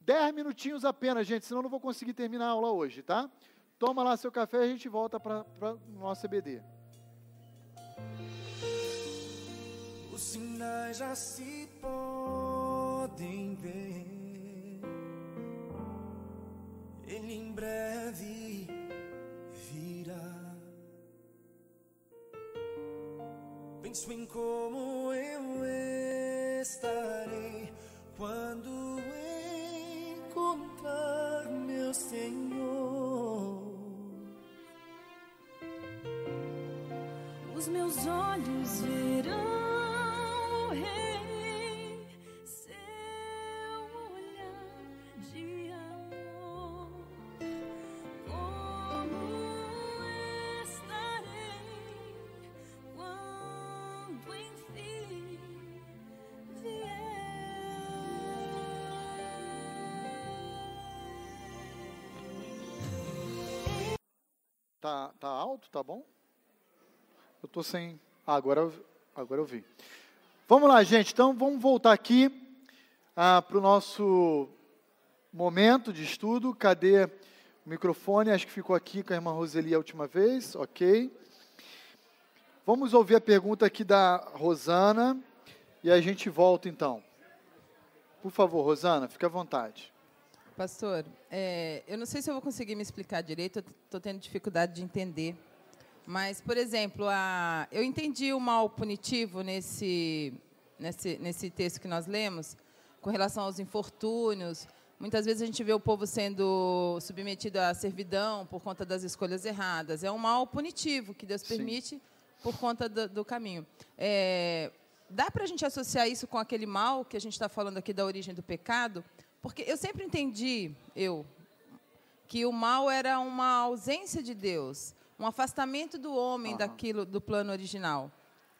10 minutinhos apenas, gente, senão não vou conseguir terminar a aula hoje, tá? Toma lá seu café e a gente volta para o nosso EBD. Os sinais já se podem ver. Ele em breve virá. Penso em como eu estarei quando encontrar meu Senhor. Os meus olhos verão. Tá, tá alto, tá bom? Eu tô sem. Ah, agora, agora eu vi. Vamos lá, gente. Então vamos voltar aqui ah, para o nosso momento de estudo. Cadê o microfone? Acho que ficou aqui com a irmã Roseli a última vez. Ok. Vamos ouvir a pergunta aqui da Rosana e a gente volta então. Por favor, Rosana, fique à vontade. Pastor, é, eu não sei se eu vou conseguir me explicar direito, estou tendo dificuldade de entender. Mas, por exemplo, a, eu entendi o mal punitivo nesse, nesse, nesse texto que nós lemos, com relação aos infortúnios. Muitas vezes a gente vê o povo sendo submetido à servidão por conta das escolhas erradas. É um mal punitivo que Deus permite Sim. por conta do, do caminho. É, dá para a gente associar isso com aquele mal que a gente está falando aqui da origem do pecado? Porque eu sempre entendi, eu, que o mal era uma ausência de Deus, um afastamento do homem uhum. daquilo do plano original.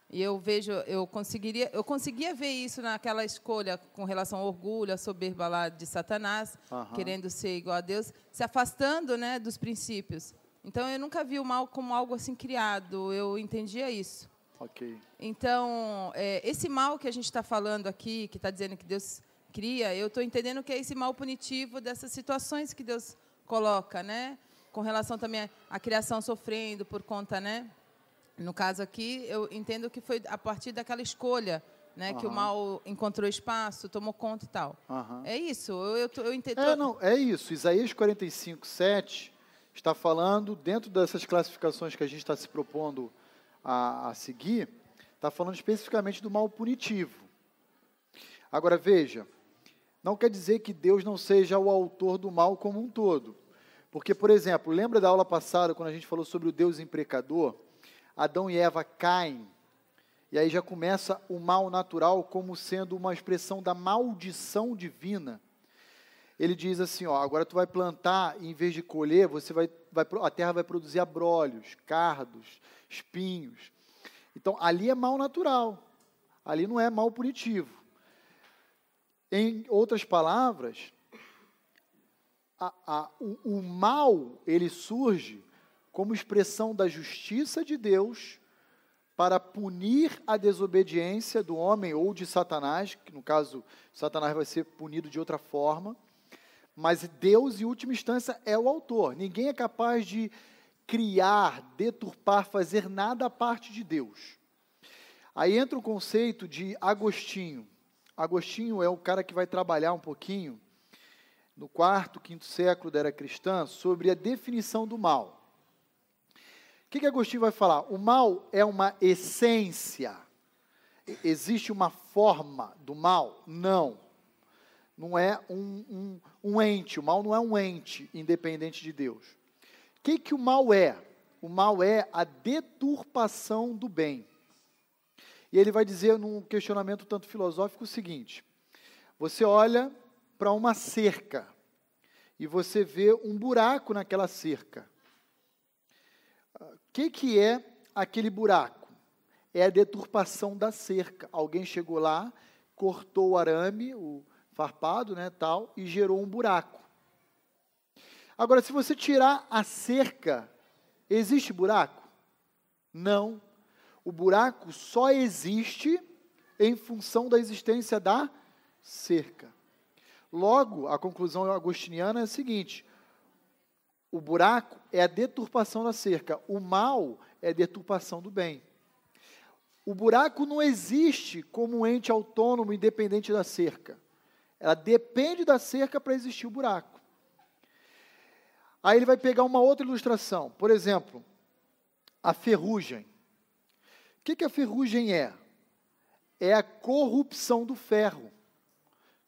E eu vejo, eu conseguiria, eu conseguia ver isso naquela escolha com relação ao orgulho, a soberba lá de Satanás, uhum. querendo ser igual a Deus, se afastando, né, dos princípios. Então eu nunca vi o mal como algo assim criado, eu entendia isso. Ok. Então é, esse mal que a gente está falando aqui, que está dizendo que Deus cria, eu estou entendendo que é esse mal punitivo dessas situações que Deus coloca, né? Com relação também à criação sofrendo por conta, né? No caso aqui, eu entendo que foi a partir daquela escolha, né? Uhum. Que o mal encontrou espaço, tomou conta e tal. Uhum. É isso, eu, eu, eu entendo... É, não, é isso. Isaías 45, 7 está falando, dentro dessas classificações que a gente está se propondo a, a seguir, está falando especificamente do mal punitivo. Agora veja, não quer dizer que Deus não seja o autor do mal como um todo. Porque, por exemplo, lembra da aula passada, quando a gente falou sobre o Deus imprecador? Adão e Eva caem. E aí já começa o mal natural como sendo uma expressão da maldição divina. Ele diz assim: ó, agora tu vai plantar, e em vez de colher, você vai, vai, a terra vai produzir abrolhos, cardos, espinhos. Então, ali é mal natural. Ali não é mal punitivo. Em outras palavras, a, a, o, o mal ele surge como expressão da justiça de Deus para punir a desobediência do homem ou de Satanás, que no caso Satanás vai ser punido de outra forma, mas Deus, em última instância, é o autor. Ninguém é capaz de criar, deturpar, fazer nada à parte de Deus. Aí entra o conceito de Agostinho. Agostinho é o cara que vai trabalhar um pouquinho, no quarto, quinto século da era cristã, sobre a definição do mal. O que, que Agostinho vai falar? O mal é uma essência. Existe uma forma do mal? Não. Não é um, um, um ente. O mal não é um ente independente de Deus. O que, que o mal é? O mal é a deturpação do bem. E ele vai dizer, num questionamento tanto filosófico, o seguinte: você olha para uma cerca e você vê um buraco naquela cerca. O que, que é aquele buraco? É a deturpação da cerca. Alguém chegou lá, cortou o arame, o farpado, né, tal, e gerou um buraco. Agora, se você tirar a cerca, existe buraco? Não o buraco só existe em função da existência da cerca. Logo, a conclusão agostiniana é a seguinte: o buraco é a deturpação da cerca, o mal é a deturpação do bem. O buraco não existe como um ente autônomo independente da cerca. Ela depende da cerca para existir o buraco. Aí ele vai pegar uma outra ilustração. Por exemplo, a ferrugem. O que, que a ferrugem é? É a corrupção do ferro,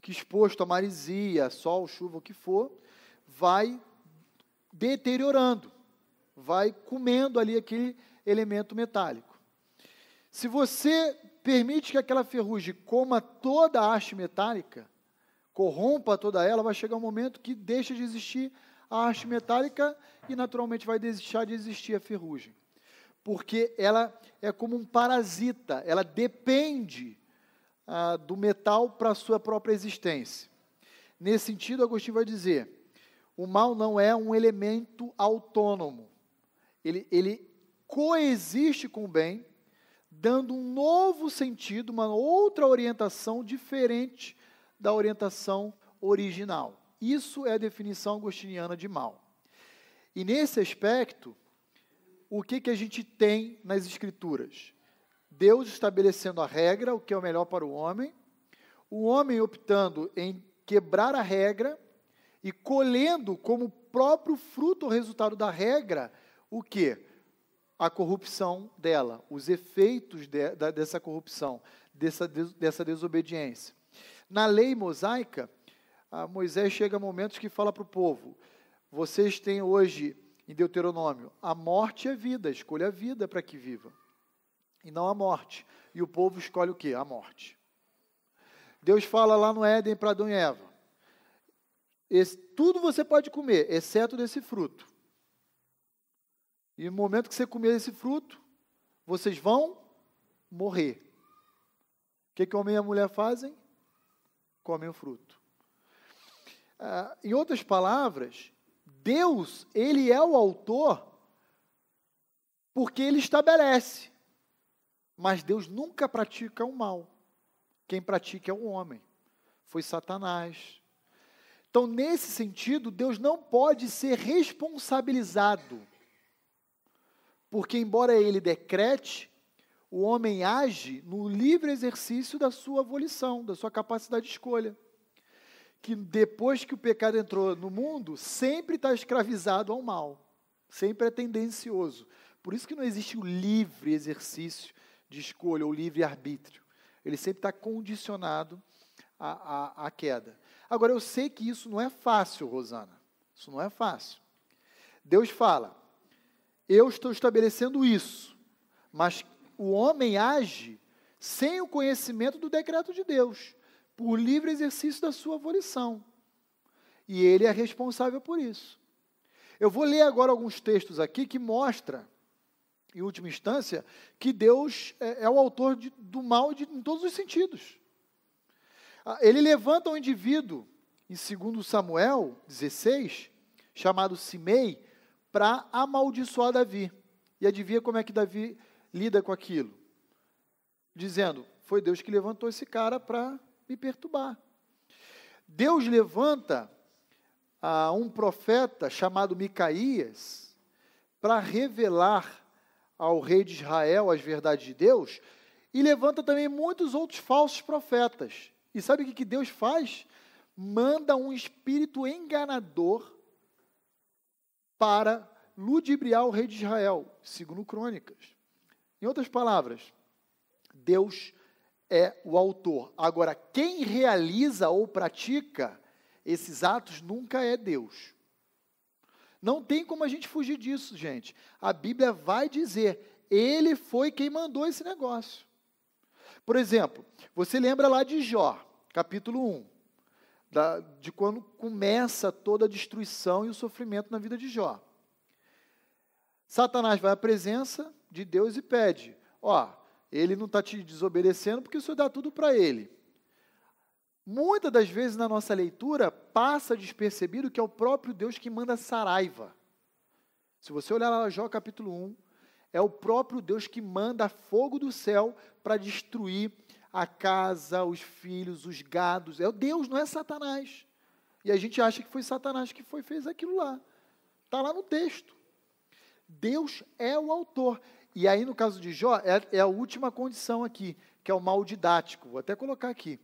que exposto à marisia, sol, chuva, o que for, vai deteriorando, vai comendo ali aquele elemento metálico. Se você permite que aquela ferrugem coma toda a haste metálica, corrompa toda ela, vai chegar um momento que deixa de existir a haste metálica e naturalmente vai deixar de existir a ferrugem porque ela é como um parasita, ela depende ah, do metal para a sua própria existência. Nesse sentido, Agostinho vai dizer: o mal não é um elemento autônomo, ele, ele coexiste com o bem, dando um novo sentido, uma outra orientação diferente da orientação original. Isso é a definição agostiniana de mal. E nesse aspecto, o que, que a gente tem nas Escrituras? Deus estabelecendo a regra, o que é o melhor para o homem, o homem optando em quebrar a regra e colhendo como próprio fruto ou resultado da regra o que? A corrupção dela, os efeitos de, da, dessa corrupção, dessa, dessa desobediência. Na lei mosaica, ah, Moisés chega a momentos que fala para o povo: vocês têm hoje em Deuteronômio: a morte é vida, escolha a vida para que viva, e não a morte. E o povo escolhe o que? A morte. Deus fala lá no Éden para Adão e Eva: esse, tudo você pode comer, exceto desse fruto. E no momento que você comer esse fruto, vocês vão morrer. O que, que o homem e a mulher fazem? Comem o fruto. Ah, em outras palavras, Deus, ele é o autor porque ele estabelece. Mas Deus nunca pratica o mal. Quem pratica é o homem. Foi Satanás. Então, nesse sentido, Deus não pode ser responsabilizado. Porque, embora ele decrete, o homem age no livre exercício da sua volição, da sua capacidade de escolha que depois que o pecado entrou no mundo, sempre está escravizado ao mal, sempre é tendencioso. Por isso que não existe o livre exercício de escolha ou livre arbítrio. Ele sempre está condicionado à, à, à queda. Agora, eu sei que isso não é fácil, Rosana. Isso não é fácil. Deus fala: eu estou estabelecendo isso, mas o homem age sem o conhecimento do decreto de Deus por livre exercício da sua volição. E ele é responsável por isso. Eu vou ler agora alguns textos aqui que mostra, em última instância, que Deus é, é o autor de, do mal de, em todos os sentidos. Ah, ele levanta um indivíduo, em 2 Samuel 16, chamado Simei, para amaldiçoar Davi. E adivinha como é que Davi lida com aquilo? Dizendo: Foi Deus que levantou esse cara para me perturbar. Deus levanta a ah, um profeta chamado Micaías para revelar ao rei de Israel as verdades de Deus e levanta também muitos outros falsos profetas. E sabe o que, que Deus faz? Manda um espírito enganador para ludibriar o rei de Israel, segundo Crônicas. Em outras palavras, Deus é o autor. Agora, quem realiza ou pratica esses atos nunca é Deus. Não tem como a gente fugir disso, gente. A Bíblia vai dizer: ele foi quem mandou esse negócio. Por exemplo, você lembra lá de Jó, capítulo 1, da, de quando começa toda a destruição e o sofrimento na vida de Jó. Satanás vai à presença de Deus e pede: Ó, ele não está te desobedecendo porque o Senhor dá tudo para ele. Muitas das vezes na nossa leitura passa despercebido que é o próprio Deus que manda saraiva. Se você olhar lá Jó capítulo 1, é o próprio Deus que manda fogo do céu para destruir a casa, os filhos, os gados. É o Deus, não é Satanás. E a gente acha que foi Satanás que foi fez aquilo lá. Está lá no texto. Deus é o autor. E aí, no caso de Jó, é, é a última condição aqui, que é o mal didático. Vou até colocar aqui,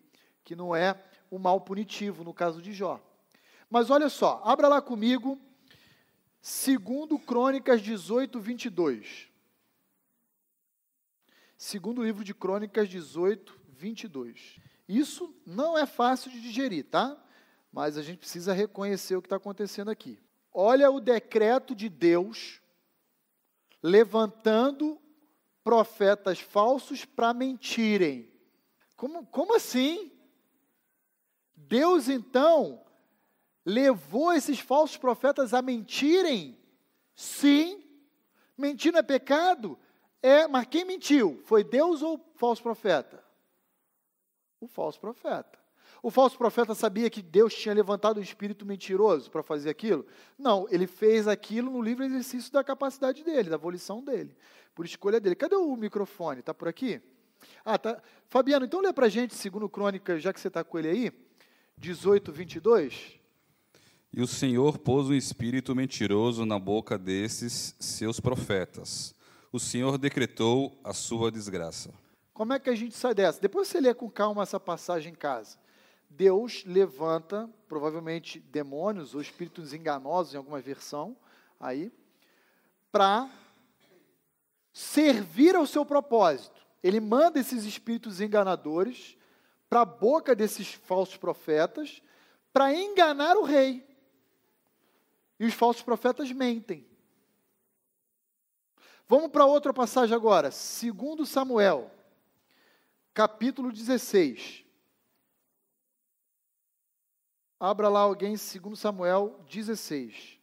que não é o mal punitivo no caso de Jó. Mas olha só, abra lá comigo, segundo Crônicas 18, 22. Segundo livro de Crônicas 18, 22. Isso não é fácil de digerir, tá? Mas a gente precisa reconhecer o que está acontecendo aqui. Olha o decreto de Deus levantando profetas falsos para mentirem. Como, como assim? Deus então levou esses falsos profetas a mentirem? Sim. Mentir não é pecado? É, mas quem mentiu? Foi Deus ou o falso profeta? O falso profeta. O falso profeta sabia que Deus tinha levantado um espírito mentiroso para fazer aquilo? Não, ele fez aquilo no livre exercício da capacidade dele, da volição dele, por escolha dele. Cadê o microfone? Está por aqui? Ah, tá. Fabiano, então lê para a gente, segundo Crônica, já que você está com ele aí, 18, 22. E o Senhor pôs um espírito mentiroso na boca desses seus profetas. O Senhor decretou a sua desgraça. Como é que a gente sai dessa? Depois você lê com calma essa passagem em casa. Deus levanta, provavelmente, demônios ou espíritos enganosos, em alguma versão, aí, para servir ao seu propósito. Ele manda esses espíritos enganadores para a boca desses falsos profetas para enganar o rei. E os falsos profetas mentem. Vamos para outra passagem agora, segundo Samuel, capítulo 16. Abra lá alguém, 2 Samuel 16.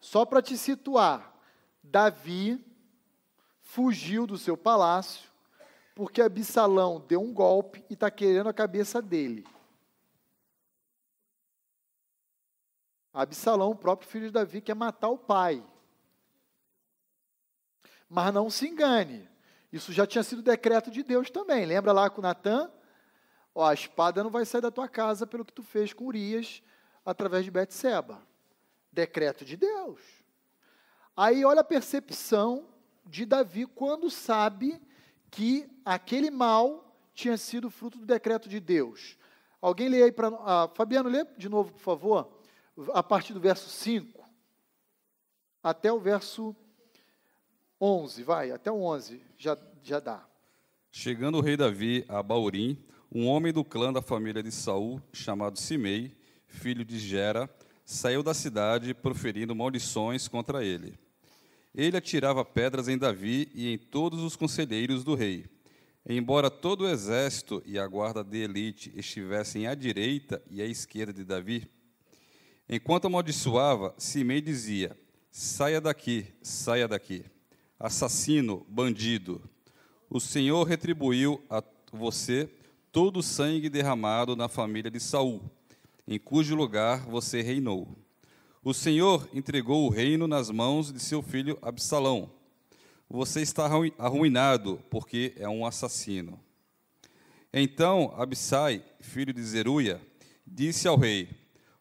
Só para te situar, Davi fugiu do seu palácio porque Absalão deu um golpe e está querendo a cabeça dele. Absalão, o próprio filho de Davi, quer matar o pai. Mas não se engane, isso já tinha sido decreto de Deus também. Lembra lá com Natan? Ó, a espada não vai sair da tua casa pelo que tu fez com Urias através de Betseba. Decreto de Deus. Aí olha a percepção de Davi quando sabe que aquele mal tinha sido fruto do decreto de Deus. Alguém lê aí para. Ah, Fabiano, lê de novo, por favor, a partir do verso 5 até o verso 11, vai, até o 11, já, já dá. Chegando o rei Davi a Baurim, um homem do clã da família de Saul, chamado Simei, filho de Gera, saiu da cidade proferindo maldições contra ele. Ele atirava pedras em Davi e em todos os conselheiros do rei. Embora todo o exército e a guarda de elite estivessem à direita e à esquerda de Davi, enquanto amaldiçoava, Simei dizia: Saia daqui, saia daqui. Assassino, bandido. O Senhor retribuiu a você todo o sangue derramado na família de Saul, em cujo lugar você reinou. O Senhor entregou o reino nas mãos de seu filho Absalão. Você está arruinado, porque é um assassino. Então Abisai, filho de Zeruia, disse ao rei: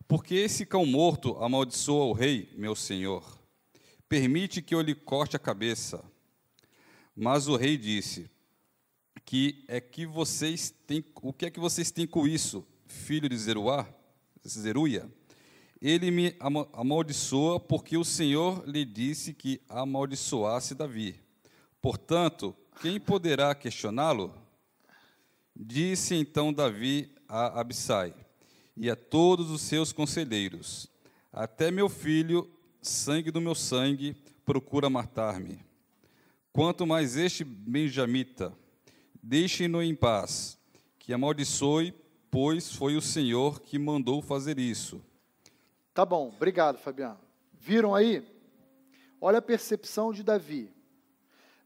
Por que esse cão morto amaldiçoa o rei, meu senhor? Permite que eu lhe corte a cabeça. Mas o rei disse: que é que vocês têm, o que é que vocês têm com isso, filho de Zeruá, Zeruia? Ele me amaldiçoa porque o Senhor lhe disse que amaldiçoasse Davi. Portanto, quem poderá questioná-lo? Disse então Davi a Abissai e a todos os seus conselheiros: Até meu filho, sangue do meu sangue, procura matar-me. Quanto mais este benjamita, Deixem-no em paz, que amaldiçoe, pois foi o Senhor que mandou fazer isso. Tá bom, obrigado, Fabiano. Viram aí? Olha a percepção de Davi.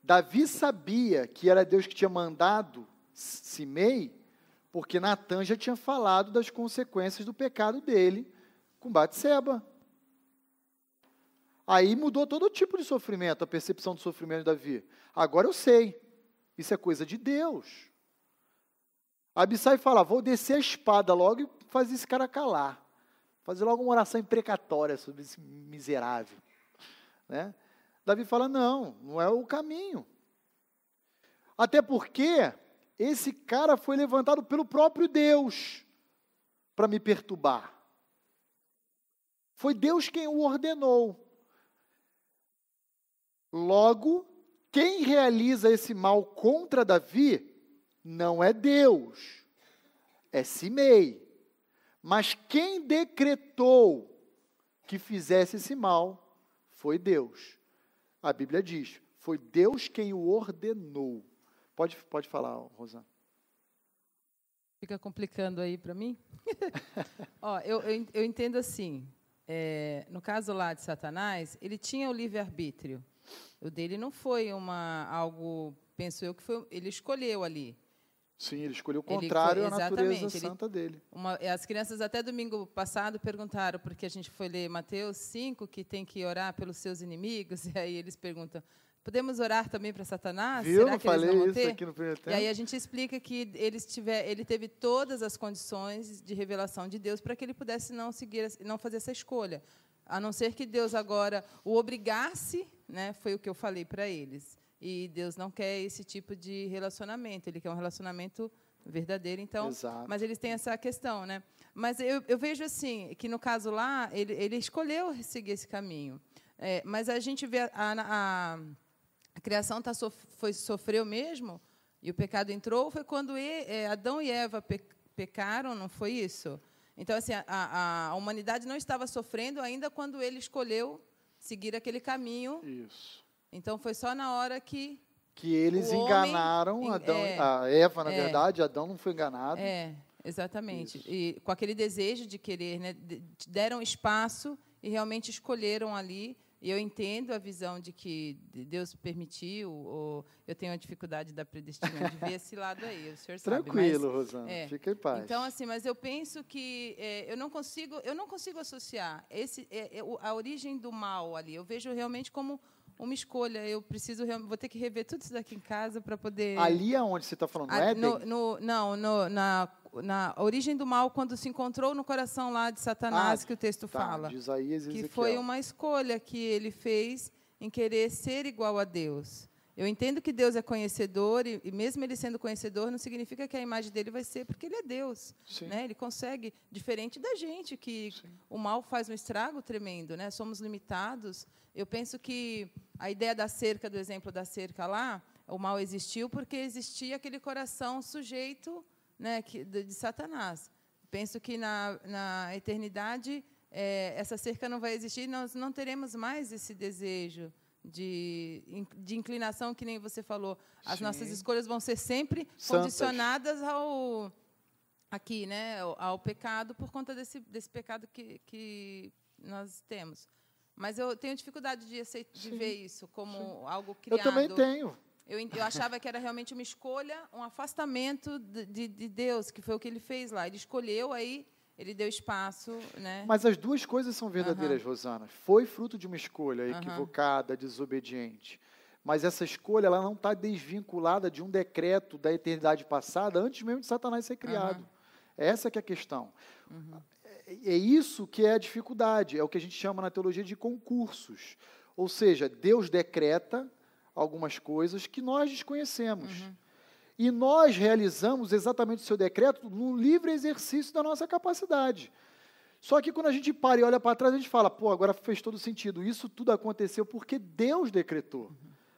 Davi sabia que era Deus que tinha mandado Simei, porque Natan já tinha falado das consequências do pecado dele com Batseba. Aí mudou todo tipo de sofrimento, a percepção do sofrimento de Davi. Agora eu sei. Isso é coisa de Deus. Abissai fala: vou descer a espada logo e fazer esse cara calar. Fazer logo uma oração imprecatória sobre esse miserável. Né? Davi fala: não, não é o caminho. Até porque esse cara foi levantado pelo próprio Deus para me perturbar. Foi Deus quem o ordenou. Logo, quem realiza esse mal contra Davi não é Deus, é Simei. Mas quem decretou que fizesse esse mal foi Deus. A Bíblia diz: foi Deus quem o ordenou. Pode, pode falar, Rosana. Fica complicando aí para mim? Ó, eu, eu, eu, entendo assim: é, no caso lá de Satanás, ele tinha o livre-arbítrio. O dele não foi uma algo, penso eu, que foi ele escolheu ali. Sim, ele escolheu o contrário ele, à natureza ele, santa dele. Uma, as crianças até domingo passado perguntaram, porque a gente foi ler Mateus 5, que tem que orar pelos seus inimigos, e aí eles perguntam, podemos orar também para Satanás? Viu? Será que eu falei eles vão isso aqui no primeiro tempo. E aí a gente explica que ele, tiver, ele teve todas as condições de revelação de Deus para que ele pudesse não, seguir, não fazer essa escolha. A não ser que Deus agora o obrigasse, né, foi o que eu falei para eles. E Deus não quer esse tipo de relacionamento, ele quer um relacionamento verdadeiro. Então, Exato. mas eles têm essa questão, né? Mas eu, eu vejo assim que no caso lá ele, ele escolheu seguir esse caminho, é, mas a gente vê a, a, a criação tá sof foi sofreu mesmo e o pecado entrou foi quando ele, é, Adão e Eva pe pecaram, não foi isso? Então, assim, a, a humanidade não estava sofrendo ainda quando ele escolheu seguir aquele caminho. Isso. Então, foi só na hora que que eles homem, enganaram Adão, é, a Eva, na é, verdade, Adão não foi enganado. É, exatamente. Isso. E com aquele desejo de querer, né, deram espaço e realmente escolheram ali e eu entendo a visão de que Deus permitiu, ou eu tenho a dificuldade da predestinação de ver esse lado aí, o senhor Tranquilo, sabe. Tranquilo, Rosana, é, fica em paz. Então, assim, mas eu penso que é, eu, não consigo, eu não consigo associar esse, é, é a origem do mal ali. Eu vejo realmente como uma escolha. Eu preciso vou ter que rever tudo isso daqui em casa para poder. Ali aonde você está falando, no, No, no, não, no, na na origem do mal quando se encontrou no coração lá de Satanás ah, que o texto tá, fala. De Isaías, que foi uma escolha que ele fez em querer ser igual a Deus. Eu entendo que Deus é conhecedor e, e mesmo ele sendo conhecedor não significa que a imagem dele vai ser porque ele é Deus, Sim. né? Ele consegue diferente da gente que Sim. o mal faz um estrago tremendo, né? Somos limitados. Eu penso que a ideia da cerca, do exemplo da cerca lá, o mal existiu porque existia aquele coração sujeito né, que, de Satanás. Penso que na, na eternidade é, essa cerca não vai existir, nós não teremos mais esse desejo de, de inclinação, que nem você falou. As Sim. nossas escolhas vão ser sempre Santas. condicionadas ao aqui, né, ao, ao pecado por conta desse, desse pecado que, que nós temos. Mas eu tenho dificuldade de, aceitar, de ver isso como Sim. algo criado. Eu também tenho. Eu, eu achava que era realmente uma escolha, um afastamento de, de, de Deus, que foi o que ele fez lá. Ele escolheu, aí ele deu espaço, né? Mas as duas coisas são verdadeiras, uhum. Rosana. Foi fruto de uma escolha equivocada, uhum. desobediente. Mas essa escolha ela não está desvinculada de um decreto da eternidade passada, antes mesmo de Satanás ser criado. Uhum. Essa que é a questão. Uhum. É, é isso que é a dificuldade. É o que a gente chama na teologia de concursos. Ou seja, Deus decreta, algumas coisas que nós desconhecemos. Uhum. E nós realizamos exatamente o seu decreto no livre exercício da nossa capacidade. Só que quando a gente para e olha para trás, a gente fala, pô, agora fez todo sentido. Isso tudo aconteceu porque Deus decretou. Uhum.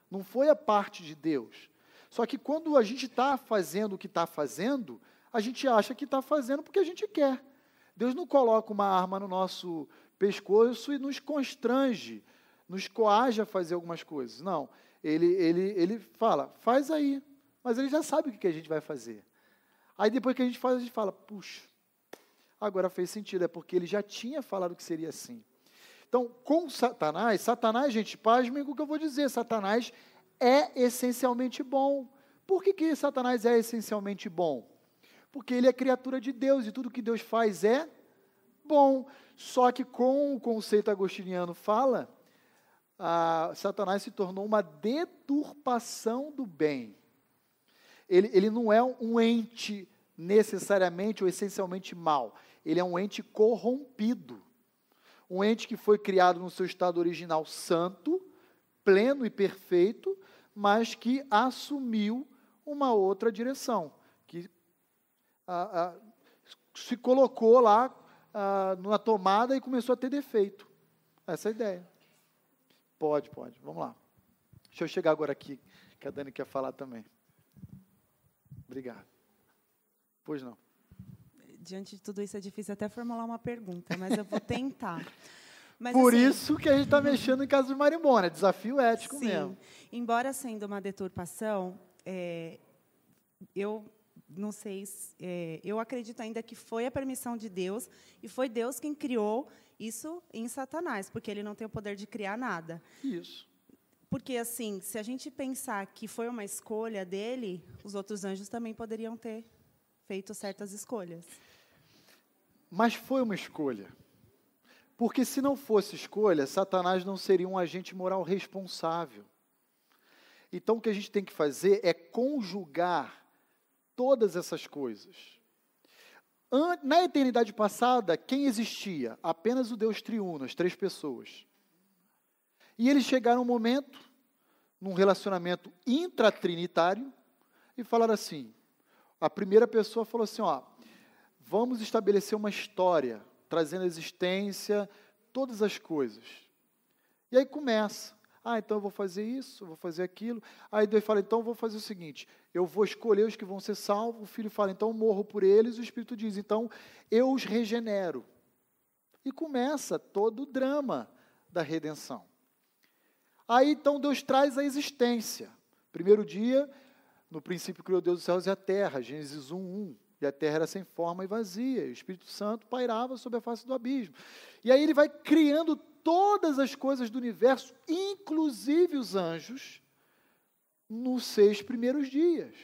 Não foi a parte de Deus. Só que quando a gente está fazendo o que está fazendo, a gente acha que está fazendo porque a gente quer. Deus não coloca uma arma no nosso pescoço e nos constrange, nos coage a fazer algumas coisas. Não ele, ele, ele fala, faz aí. Mas ele já sabe o que a gente vai fazer. Aí depois que a gente faz, a gente fala, puxa, agora fez sentido, é porque ele já tinha falado que seria assim. Então, com Satanás, Satanás, gente, pasmem com o que eu vou dizer, Satanás é essencialmente bom. Por que, que Satanás é essencialmente bom? Porque ele é criatura de Deus e tudo que Deus faz é bom. Só que com o conceito agostiniano fala, Satanás se tornou uma deturpação do bem. Ele, ele não é um ente necessariamente ou essencialmente mal. Ele é um ente corrompido. Um ente que foi criado no seu estado original santo, pleno e perfeito, mas que assumiu uma outra direção, que ah, ah, se colocou lá ah, na tomada e começou a ter defeito. Essa é a ideia. Pode, pode. Vamos lá. Deixa eu chegar agora aqui, que a Dani quer falar também. Obrigado. Pois não. Diante de tudo isso, é difícil até formular uma pergunta, mas eu vou tentar. Mas, Por assim, isso que a gente está mexendo em casa de marimona, é desafio ético sim, mesmo. Embora sendo uma deturpação, é, eu não sei, é, eu acredito ainda que foi a permissão de Deus e foi Deus quem criou isso em Satanás, porque ele não tem o poder de criar nada. Isso. Porque, assim, se a gente pensar que foi uma escolha dele, os outros anjos também poderiam ter feito certas escolhas. Mas foi uma escolha. Porque se não fosse escolha, Satanás não seria um agente moral responsável. Então, o que a gente tem que fazer é conjugar todas essas coisas na eternidade passada, quem existia? Apenas o Deus triuno, as três pessoas. E eles chegaram um momento, num relacionamento intratrinitário, e falaram assim: a primeira pessoa falou assim: ó, vamos estabelecer uma história, trazendo à existência todas as coisas. E aí começa. Ah, então eu vou fazer isso, vou fazer aquilo. Aí Deus fala, então eu vou fazer o seguinte: eu vou escolher os que vão ser salvos. O filho fala, então eu morro por eles. O Espírito diz, então eu os regenero. E começa todo o drama da redenção. Aí então Deus traz a existência. Primeiro dia, no princípio criou Deus os céus e a terra, Gênesis 1, 1. E a terra era sem forma e vazia, e o Espírito Santo pairava sobre a face do abismo. E aí ele vai criando todas as coisas do universo, inclusive os anjos, nos seis primeiros dias.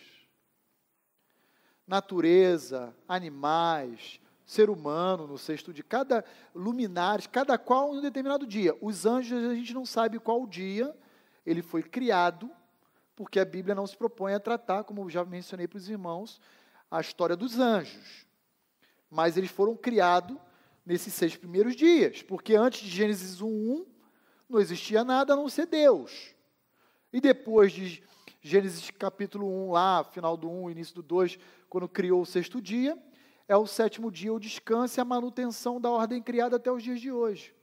Natureza, animais, ser humano no sexto dia, cada luminares, cada qual em um determinado dia. Os anjos a gente não sabe qual dia ele foi criado, porque a Bíblia não se propõe a tratar, como já mencionei para os irmãos, a história dos anjos. Mas eles foram criados nesses seis primeiros dias, porque antes de Gênesis 1:1 não existia nada a não ser Deus. E depois de Gênesis capítulo 1 lá, final do 1, início do 2, quando criou o sexto dia, é o sétimo dia o descanso e a manutenção da ordem criada até os dias de hoje.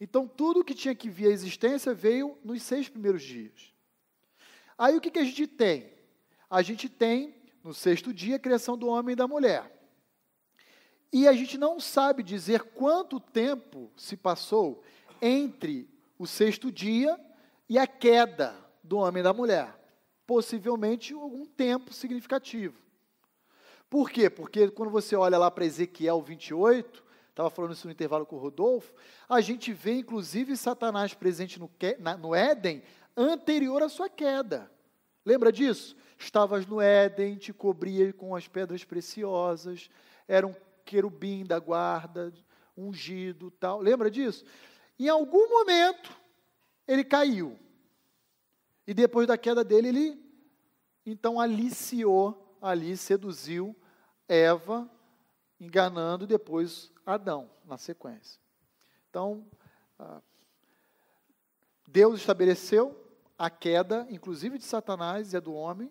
Então, tudo que tinha que vir à existência veio nos seis primeiros dias. Aí, o que, que a gente tem? A gente tem, no sexto dia, a criação do homem e da mulher. E a gente não sabe dizer quanto tempo se passou entre o sexto dia e a queda do homem e da mulher. Possivelmente algum tempo significativo. Por quê? Porque quando você olha lá para Ezequiel 28, estava falando isso no intervalo com o Rodolfo, a gente vê inclusive Satanás presente no, na, no Éden anterior à sua queda. Lembra disso? Estavas no Éden, te cobria com as pedras preciosas, eram querubim da guarda, ungido, tal. Lembra disso? Em algum momento ele caiu. E depois da queda dele, ele então aliciou, ali seduziu Eva, enganando depois Adão, na sequência. Então, ah, Deus estabeleceu a queda, inclusive de Satanás e a do homem,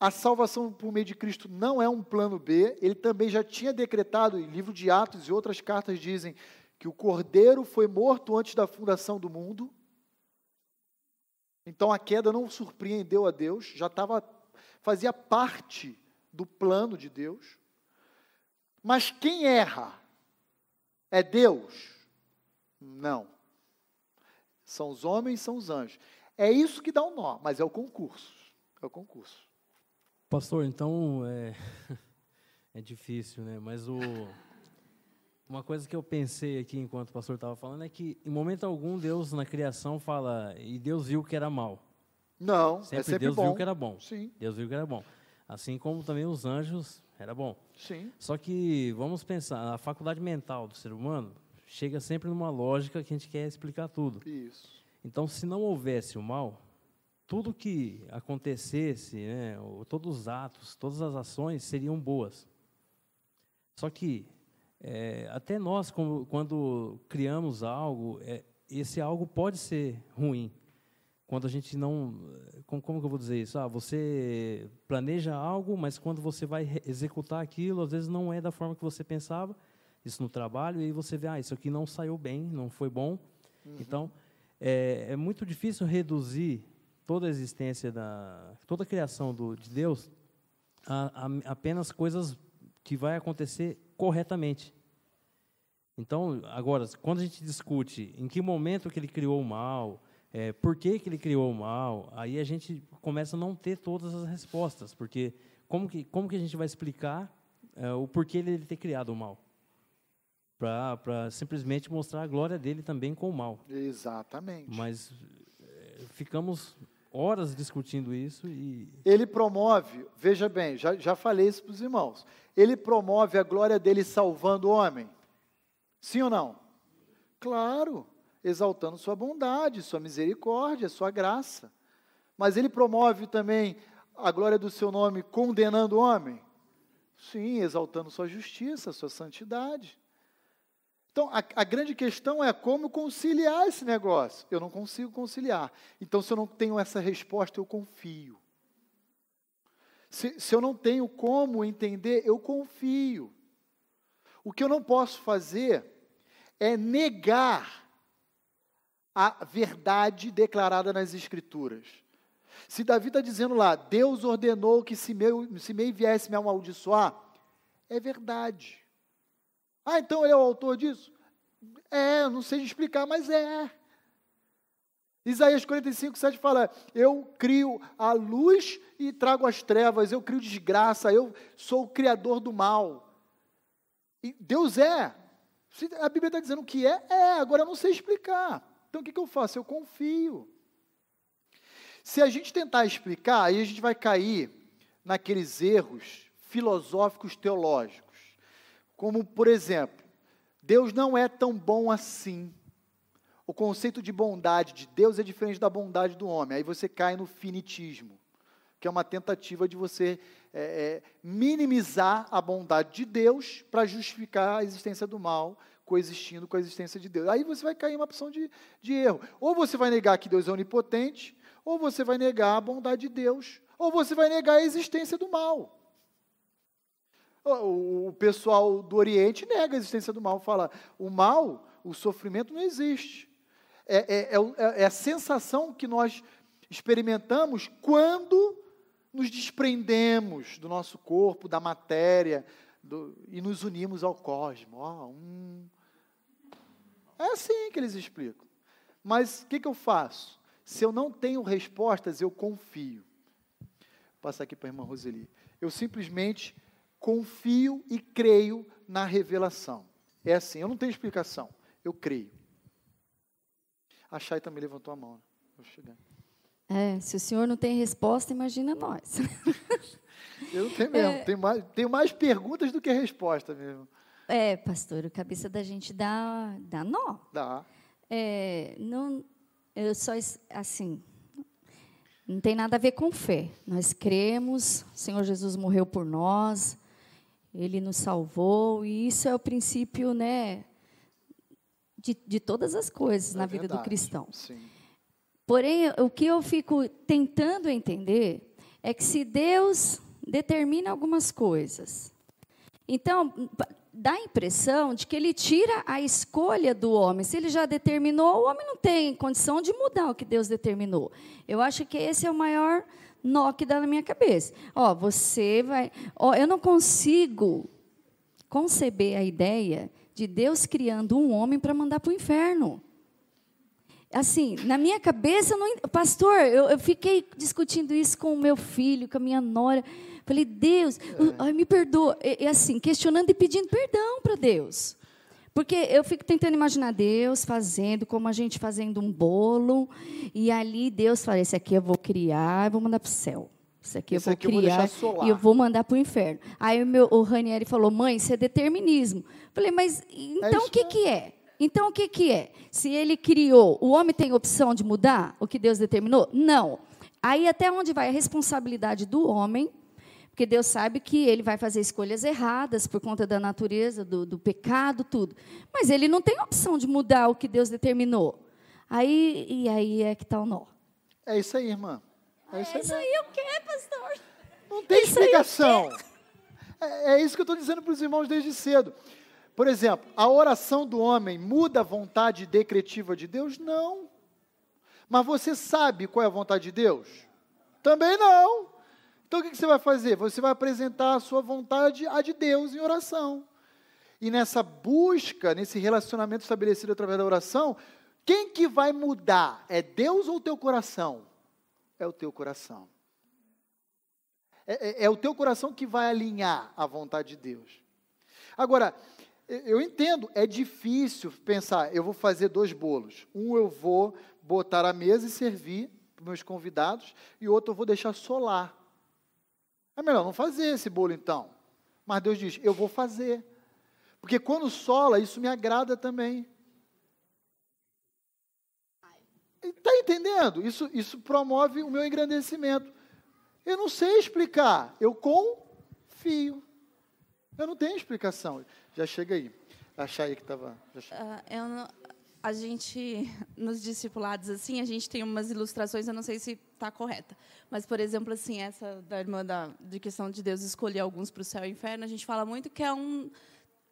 a salvação por meio de Cristo não é um plano B, ele também já tinha decretado, Em livro de Atos e outras cartas dizem, que o cordeiro foi morto antes da fundação do mundo. Então a queda não surpreendeu a Deus, já estava fazia parte do plano de Deus. Mas quem erra? É Deus? Não. São os homens, são os anjos. É isso que dá um nó, mas é o concurso. É o concurso. Pastor, então é, é difícil, né? Mas o, uma coisa que eu pensei aqui enquanto o pastor estava falando é que em momento algum Deus na criação fala e Deus viu que era mal. Não, sempre, é sempre Deus bom. viu que era bom. Sim. Deus viu que era bom. Assim como também os anjos era bom. Sim. Só que vamos pensar, a faculdade mental do ser humano chega sempre numa lógica que a gente quer explicar tudo. Isso. Então, se não houvesse o mal, tudo que acontecesse, né, todos os atos, todas as ações seriam boas. Só que é, até nós, como, quando criamos algo, é, esse algo pode ser ruim. Quando a gente não. Como, como que eu vou dizer isso? Ah, você planeja algo, mas quando você vai executar aquilo, às vezes não é da forma que você pensava, isso no trabalho, e aí você vê, ah, isso aqui não saiu bem, não foi bom. Uhum. Então, é, é muito difícil reduzir toda a existência da toda a criação do, de Deus a, a, apenas coisas que vai acontecer corretamente. Então, agora, quando a gente discute em que momento que ele criou o mal, é, por que, que ele criou o mal, aí a gente começa a não ter todas as respostas, porque como que, como que a gente vai explicar é, o porquê ele ter criado o mal? Para simplesmente mostrar a glória dele também com o mal. Exatamente. Mas é, ficamos horas discutindo isso e. Ele promove, veja bem, já, já falei isso para os irmãos. Ele promove a glória dele salvando o homem. Sim ou não? Claro, exaltando sua bondade, sua misericórdia, sua graça. Mas ele promove também a glória do seu nome condenando o homem? Sim, exaltando sua justiça, sua santidade. Então, a, a, grande questão é como conciliar esse negócio. Eu não consigo conciliar. Então, se eu não tenho essa resposta, eu confio. Se, se eu não tenho como entender, eu confio. O que eu não posso fazer é negar a verdade declarada nas Escrituras. Se Davi está dizendo lá, Deus ordenou que se meu, se meu viesse me amaldiçoar, é verdade. Ah, então ele é o autor disso? É, eu não sei explicar, mas é. Isaías 45, 7 fala: Eu crio a luz e trago as trevas, eu crio desgraça, eu sou o criador do mal. E Deus é. Se a Bíblia está dizendo que é, é, agora eu não sei explicar. Então o que, que eu faço? Eu confio. Se a gente tentar explicar, aí a gente vai cair naqueles erros filosóficos teológicos. Como, por exemplo, Deus não é tão bom assim. O conceito de bondade de Deus é diferente da bondade do homem. Aí você cai no finitismo, que é uma tentativa de você é, é, minimizar a bondade de Deus para justificar a existência do mal, coexistindo com a existência de Deus. Aí você vai cair em uma opção de, de erro. Ou você vai negar que Deus é onipotente, ou você vai negar a bondade de Deus, ou você vai negar a existência do mal. O pessoal do Oriente nega a existência do mal, fala: o mal, o sofrimento não existe. É, é, é, é, é a sensação que nós experimentamos quando nos desprendemos do nosso corpo, da matéria, do, e nos unimos ao cosmos. Oh, hum. É assim que eles explicam. Mas o que, que eu faço? Se eu não tenho respostas, eu confio. Vou passar aqui para a irmã Roseli. Eu simplesmente confio e creio na revelação. É assim, eu não tenho explicação, eu creio. A Chay também levantou a mão. Né? Vou chegar. É, se o senhor não tem resposta, imagina nós. eu tenho mesmo, é, tenho, mais, tenho mais perguntas do que resposta mesmo. É, pastor, a cabeça da gente dá, dá nó. Dá. É, não, eu só, assim, não tem nada a ver com fé. Nós cremos, o Senhor Jesus morreu por nós, ele nos salvou e isso é o princípio, né, de, de todas as coisas é na verdade, vida do cristão. Sim. Porém, o que eu fico tentando entender é que se Deus determina algumas coisas, então dá a impressão de que ele tira a escolha do homem. Se ele já determinou, o homem não tem condição de mudar o que Deus determinou. Eu acho que esse é o maior que dá na minha cabeça. Ó, você vai. Ó, eu não consigo conceber a ideia de Deus criando um homem para mandar para o inferno. Assim, na minha cabeça, não, pastor, eu, eu, fiquei discutindo isso com o meu filho, com a minha nora. Falei, Deus, é. ai, me perdoa. E, e assim, questionando e pedindo perdão para Deus. Porque eu fico tentando imaginar Deus fazendo, como a gente fazendo um bolo, e ali Deus fala: esse aqui eu vou criar e vou mandar para o céu. Isso aqui eu vou aqui criar eu vou e eu vou mandar para o inferno. Aí o, meu, o Ranieri falou, mãe, isso é determinismo. Falei, mas então o que, que é? Então o que, que é? Se ele criou, o homem tem opção de mudar o que Deus determinou? Não. Aí até onde vai a responsabilidade do homem porque Deus sabe que ele vai fazer escolhas erradas por conta da natureza, do, do pecado, tudo. Mas ele não tem opção de mudar o que Deus determinou. Aí, e aí é que está o nó. É isso aí, irmã. É isso, aí, é isso aí pastor. Não tem é explicação. É, é isso que eu estou dizendo para os irmãos desde cedo. Por exemplo, a oração do homem muda a vontade decretiva de Deus? Não. Mas você sabe qual é a vontade de Deus? Também não. Então o que você vai fazer? Você vai apresentar a sua vontade à de Deus em oração. E nessa busca, nesse relacionamento estabelecido através da oração, quem que vai mudar? É Deus ou o teu coração? É o teu coração. É, é, é o teu coração que vai alinhar a vontade de Deus. Agora, eu entendo, é difícil pensar, eu vou fazer dois bolos. Um eu vou botar à mesa e servir para meus convidados, e outro eu vou deixar solar. É melhor não fazer esse bolo então. Mas Deus diz: Eu vou fazer. Porque quando sola, isso me agrada também. Está entendendo? Isso, isso promove o meu engrandecimento. Eu não sei explicar, eu confio. Eu não tenho explicação. Já chega aí. Achar aí que estava. Uh, ah, a gente, nos discipulados, assim, a gente tem umas ilustrações, eu não sei se está correta. Mas, por exemplo, assim, essa da irmã da, de questão de Deus escolher alguns para o céu e o inferno, a gente fala muito que é um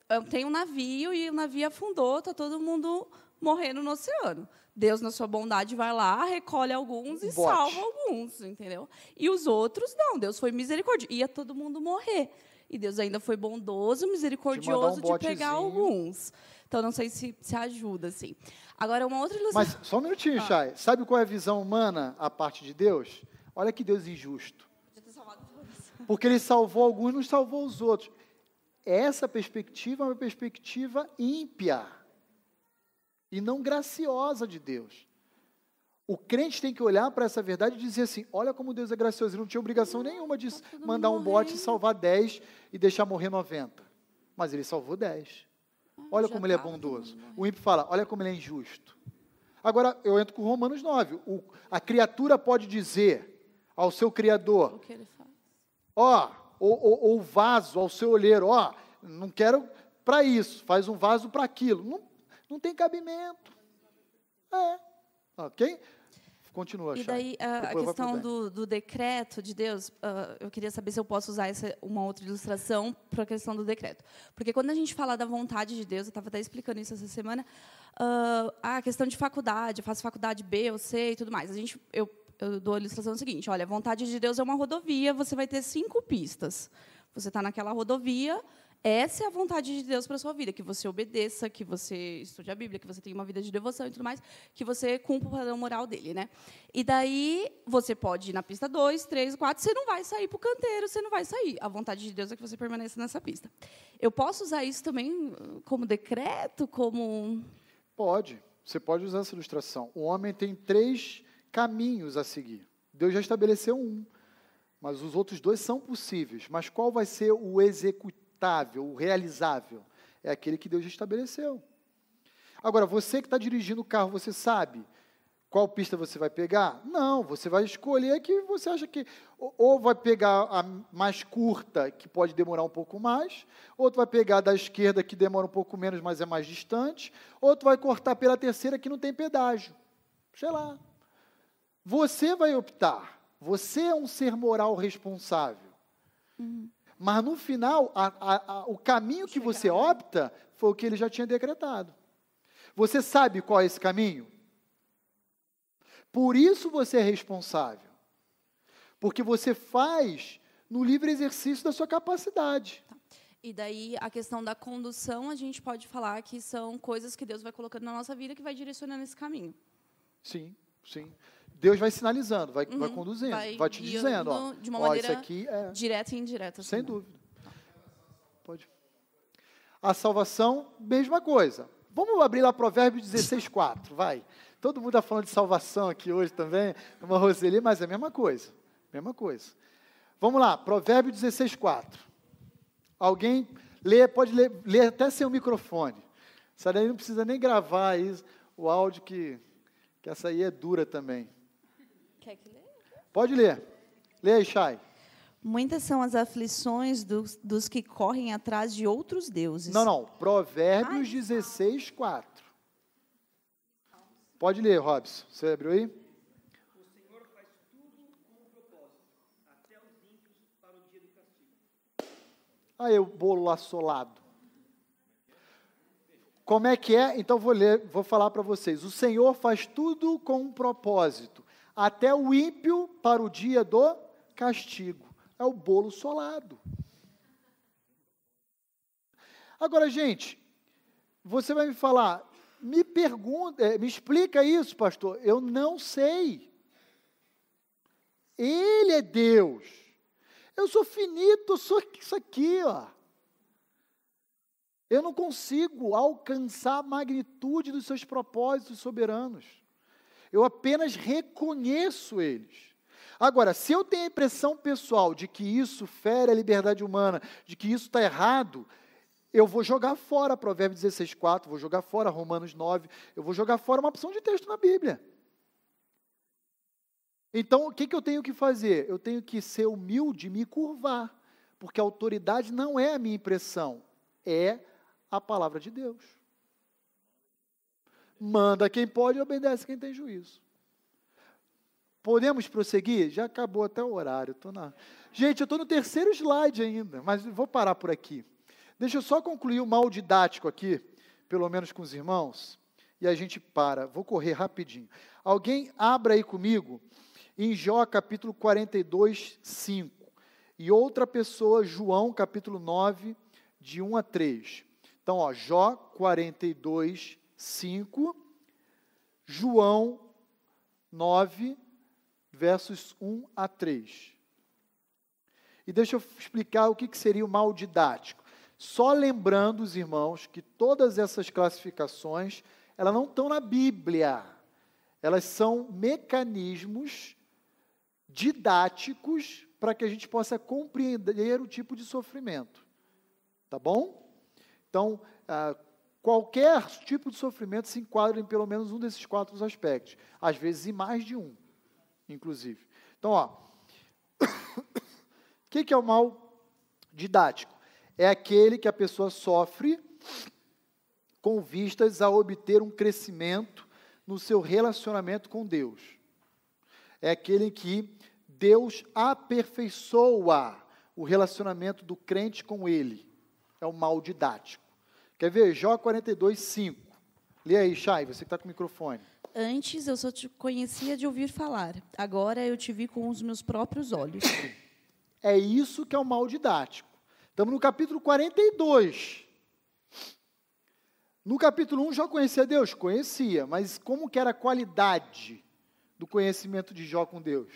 é, tem um navio e o navio afundou, está todo mundo morrendo no oceano. Deus, na sua bondade, vai lá, recolhe alguns e Bote. salva alguns, entendeu? E os outros, não. Deus foi misericordioso. Ia todo mundo morrer. E Deus ainda foi bondoso, misericordioso um de pegar alguns. Então, não sei se, se ajuda, assim. Agora, uma outra ilusão... Mas, só um minutinho, ah. Chay. Sabe qual é a visão humana, a parte de Deus? Olha que Deus injusto. Porque ele salvou alguns, não salvou os outros. Essa perspectiva é uma perspectiva ímpia e não graciosa de Deus. O crente tem que olhar para essa verdade e dizer assim: olha como Deus é gracioso. Ele não tinha obrigação nenhuma de tá mandar um bote salvar 10 e deixar morrer 90. Mas ele salvou 10. Ah, olha como ele é tá. bondoso. O ímpio fala, olha como ele é injusto. Agora eu entro com Romanos 9. O, a criatura pode dizer ao seu criador: Ó, ou, o vaso ao seu olheiro: Ó, não quero para isso, faz um vaso para aquilo. Não, não tem cabimento. É, ok? Continua, E daí ah, a, a questão do, do, decreto de Deus, uh, eu queria saber se eu posso usar essa, uma outra ilustração para a questão do decreto. Porque quando a gente fala da vontade de Deus, eu estava até explicando isso essa semana, uh, a questão de faculdade, eu faço faculdade B, ou C e tudo mais. A gente, eu, eu dou a ilustração seguinte: olha, a vontade de Deus é uma rodovia, você vai ter cinco pistas. Você está naquela rodovia, essa é a vontade de Deus para sua vida, que você obedeça, que você estude a Bíblia, que você tenha uma vida de devoção e tudo mais, que você cumpra o padrão moral dele, né? E daí você pode ir na pista 2, 3, 4, você não vai sair para o canteiro, você não vai sair. A vontade de Deus é que você permaneça nessa pista. Eu posso usar isso também uh, como decreto, como Pode. Você pode usar essa ilustração. O homem tem três caminhos a seguir. Deus já estabeleceu um, mas os outros dois são possíveis. Mas qual vai ser o executivo? executável, o realizável. É aquele que Deus estabeleceu. Agora, você que está dirigindo o carro, você sabe qual pista você vai pegar? Não, você vai escolher a que você acha que. Ou vai pegar a mais curta, que pode demorar um pouco mais, ou vai pegar a da esquerda, que demora um pouco menos, mas é mais distante, ou vai cortar pela terceira, que não tem pedágio. Sei lá. Você vai optar. Você é um ser moral responsável. Uhum. Mas no final, a, a, a, o caminho que você né? opta foi o que ele já tinha decretado. Você sabe qual é esse caminho? Por isso você é responsável. Porque você faz no livre exercício da sua capacidade. Tá. E daí a questão da condução, a gente pode falar que são coisas que Deus vai colocando na nossa vida que vai direcionando esse caminho. Sim, sim. Deus vai sinalizando, vai, uhum, vai conduzindo, vai, vai te dizendo, ó, de uma ó, maneira isso aqui é direta e indireta. Sem também. dúvida. Pode. A salvação, mesma coisa. Vamos abrir lá Provérbios 16, 4, vai. Todo mundo está falando de salvação aqui hoje também, uma Roseli, mas é a mesma coisa. Mesma coisa. Vamos lá, Provérbios 16, 4. Alguém lê, pode ler, ler até sem o microfone. Essa daí não precisa nem gravar isso. o áudio que, que essa aí é dura também. Quer que Pode ler. Leia aí, Chay. Muitas são as aflições dos, dos, que correm atrás de outros deuses. Não, não. Provérbios Ai. 16, tá. 4. Pode ler, Robson. Você abriu aí? O Senhor faz tudo com um propósito, até os ímpios para o dia do castigo. Aí o bolo assolado. Como é que é? Então vou ler, vou falar para vocês. O Senhor faz tudo com um propósito até o ímpio para o dia do castigo. É o bolo solado. Agora, gente, você vai me falar, me pergunta, eh, me explica isso, pastor. Eu não sei. Ele é Deus. Eu sou finito, eu sou isso aqui, ó. Eu não consigo alcançar a magnitude dos seus propósitos soberanos. Eu apenas reconheço eles. Agora, se eu tenho a impressão pessoal de que isso fere a liberdade humana, de que isso está errado, eu vou jogar fora Provérbios 16, 4, vou jogar fora Romanos 9, eu vou jogar fora uma opção de texto na Bíblia. Então, o que, que eu tenho que fazer? Eu tenho que ser humilde e me curvar, porque a autoridade não é a minha impressão, é a palavra de Deus. Manda quem pode e obedece quem tem juízo. Podemos prosseguir? Já acabou até o horário. Tô na... Gente, eu estou no terceiro slide ainda, mas vou parar por aqui. Deixa eu só concluir o mal didático aqui, pelo menos com os irmãos, e a gente para. Vou correr rapidinho. Alguém abra aí comigo em Jó capítulo 42, 5. E outra pessoa, João capítulo 9, de 1 a 3. Então, ó, Jó 42, 5. 5, João 9, versos 1 a 3. E deixa eu explicar o que, que seria o mal didático. Só lembrando os irmãos que todas essas classificações, elas não estão na Bíblia. Elas são mecanismos didáticos para que a gente possa compreender o tipo de sofrimento. Tá bom? Então, ah, Qualquer tipo de sofrimento se enquadra em pelo menos um desses quatro aspectos, às vezes em mais de um, inclusive. Então, ó, o que, que é o mal didático? É aquele que a pessoa sofre com vistas a obter um crescimento no seu relacionamento com Deus. É aquele que Deus aperfeiçoa o relacionamento do crente com ele. É o mal didático. Quer ver? Jó 42, 5. Lê aí, Chay, você que está com o microfone. Antes eu só te conhecia de ouvir falar, agora eu te vi com os meus próprios olhos. É isso que é o mal didático. Estamos no capítulo 42. No capítulo 1, Jó conhecia Deus? Conhecia, mas como que era a qualidade do conhecimento de Jó com Deus?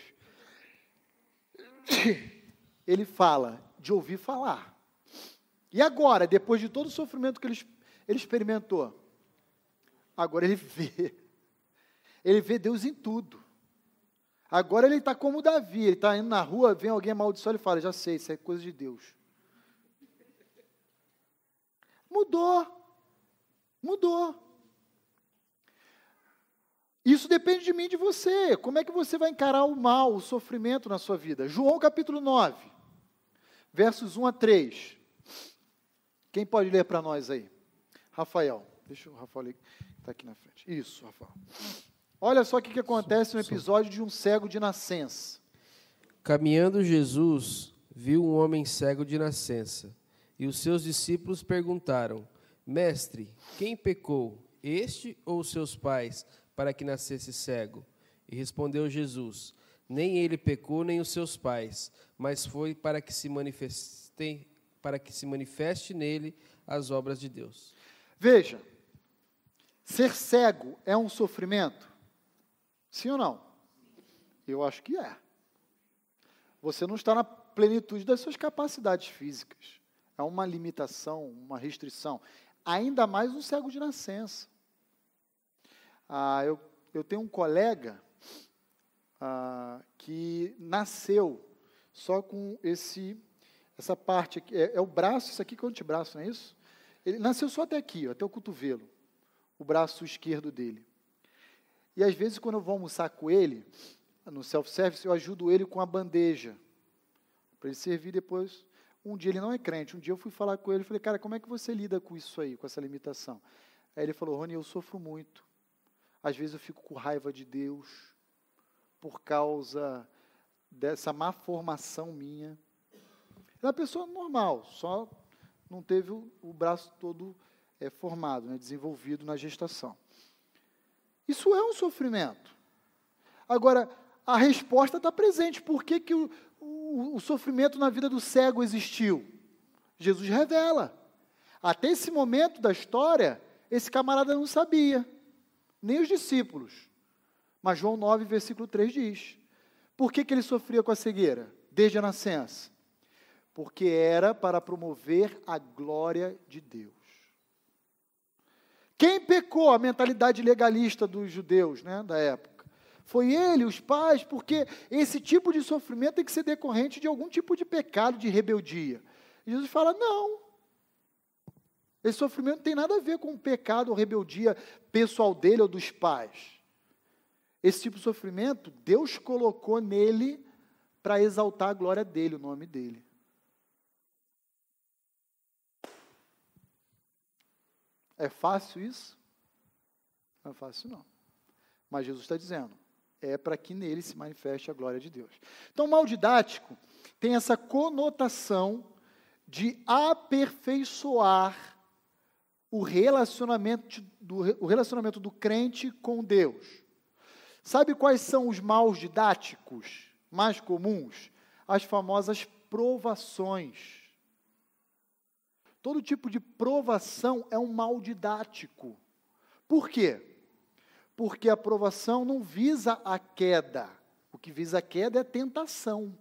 Ele fala de ouvir falar. E agora, depois de todo o sofrimento que ele, ele experimentou, agora ele vê. Ele vê Deus em tudo. Agora ele está como Davi, ele está indo na rua, vem alguém amaldiçoar, ele fala, já sei, isso é coisa de Deus. Mudou. Mudou. Isso depende de mim de você. Como é que você vai encarar o mal, o sofrimento na sua vida? João capítulo 9, versos 1 a 3. Quem pode ler para nós aí? Rafael. Deixa o Rafael ler, está aqui na frente. Isso, Rafael. Olha só o que, que acontece no episódio de um cego de nascença. Caminhando Jesus viu um homem cego de nascença. E os seus discípulos perguntaram: Mestre, quem pecou, este ou seus pais, para que nascesse cego? E respondeu Jesus: Nem ele pecou, nem os seus pais, mas foi para que se manifestem para que se manifeste nele as obras de Deus. Veja, ser cego é um sofrimento? Sim ou não? Eu acho que é. Você não está na plenitude das suas capacidades físicas. É uma limitação, uma restrição. Ainda mais um cego de nascença. Ah, eu, eu tenho um colega ah, que nasceu só com esse essa parte aqui, é, é o braço, isso aqui que é o antebraço, não é isso? Ele nasceu só até aqui, ó, até o cotovelo, o braço esquerdo dele. E às vezes, quando eu vou almoçar com ele, no self-service, eu ajudo ele com a bandeja, para ele servir depois. Um dia ele não é crente, um dia eu fui falar com ele, falei, cara, como é que você lida com isso aí, com essa limitação? Aí ele falou, Rony, eu sofro muito. Às vezes eu fico com raiva de Deus por causa dessa má formação minha. Era é uma pessoa normal, só não teve o, o braço todo é, formado, né, desenvolvido na gestação. Isso é um sofrimento. Agora, a resposta está presente. Por que, que o, o, o sofrimento na vida do cego existiu? Jesus revela. Até esse momento da história, esse camarada não sabia, nem os discípulos. Mas João 9, versículo 3 diz: Por que, que ele sofria com a cegueira? Desde a nascença porque era para promover a glória de Deus. Quem pecou? A mentalidade legalista dos judeus né, da época. Foi ele, os pais, porque esse tipo de sofrimento tem que ser decorrente de algum tipo de pecado, de rebeldia. Jesus fala: não. Esse sofrimento não tem nada a ver com o pecado ou rebeldia pessoal dele ou dos pais. Esse tipo de sofrimento, Deus colocou nele para exaltar a glória dele, o nome dele. É fácil isso? Não é fácil, não. Mas Jesus está dizendo: é para que nele se manifeste a glória de Deus. Então, mal didático tem essa conotação de aperfeiçoar o relacionamento do, o relacionamento do crente com Deus. Sabe quais são os maus didáticos mais comuns? As famosas provações. Todo tipo de provação é um mal didático. Por quê? Porque a provação não visa a queda. O que visa a queda é a tentação.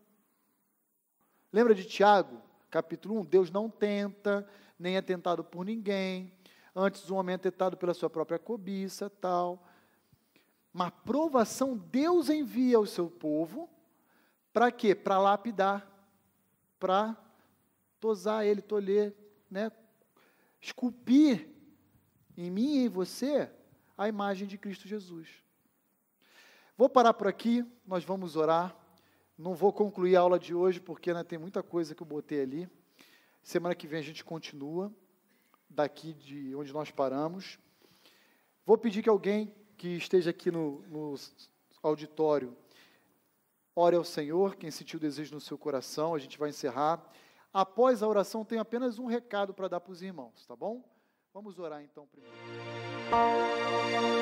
Lembra de Tiago, capítulo 1? Deus não tenta, nem é tentado por ninguém. Antes, o homem é tentado pela sua própria cobiça, tal. Mas provação Deus envia ao seu povo para quê? Para lapidar, para tosar ele, tolher, né, esculpir em mim e em você a imagem de Cristo Jesus. Vou parar por aqui, nós vamos orar. Não vou concluir a aula de hoje porque né, tem muita coisa que eu botei ali. Semana que vem a gente continua daqui de onde nós paramos. Vou pedir que alguém que esteja aqui no, no auditório ore ao Senhor, quem sentiu desejo no seu coração. A gente vai encerrar. Após a oração, tenho apenas um recado para dar para os irmãos, tá bom? Vamos orar então primeiro.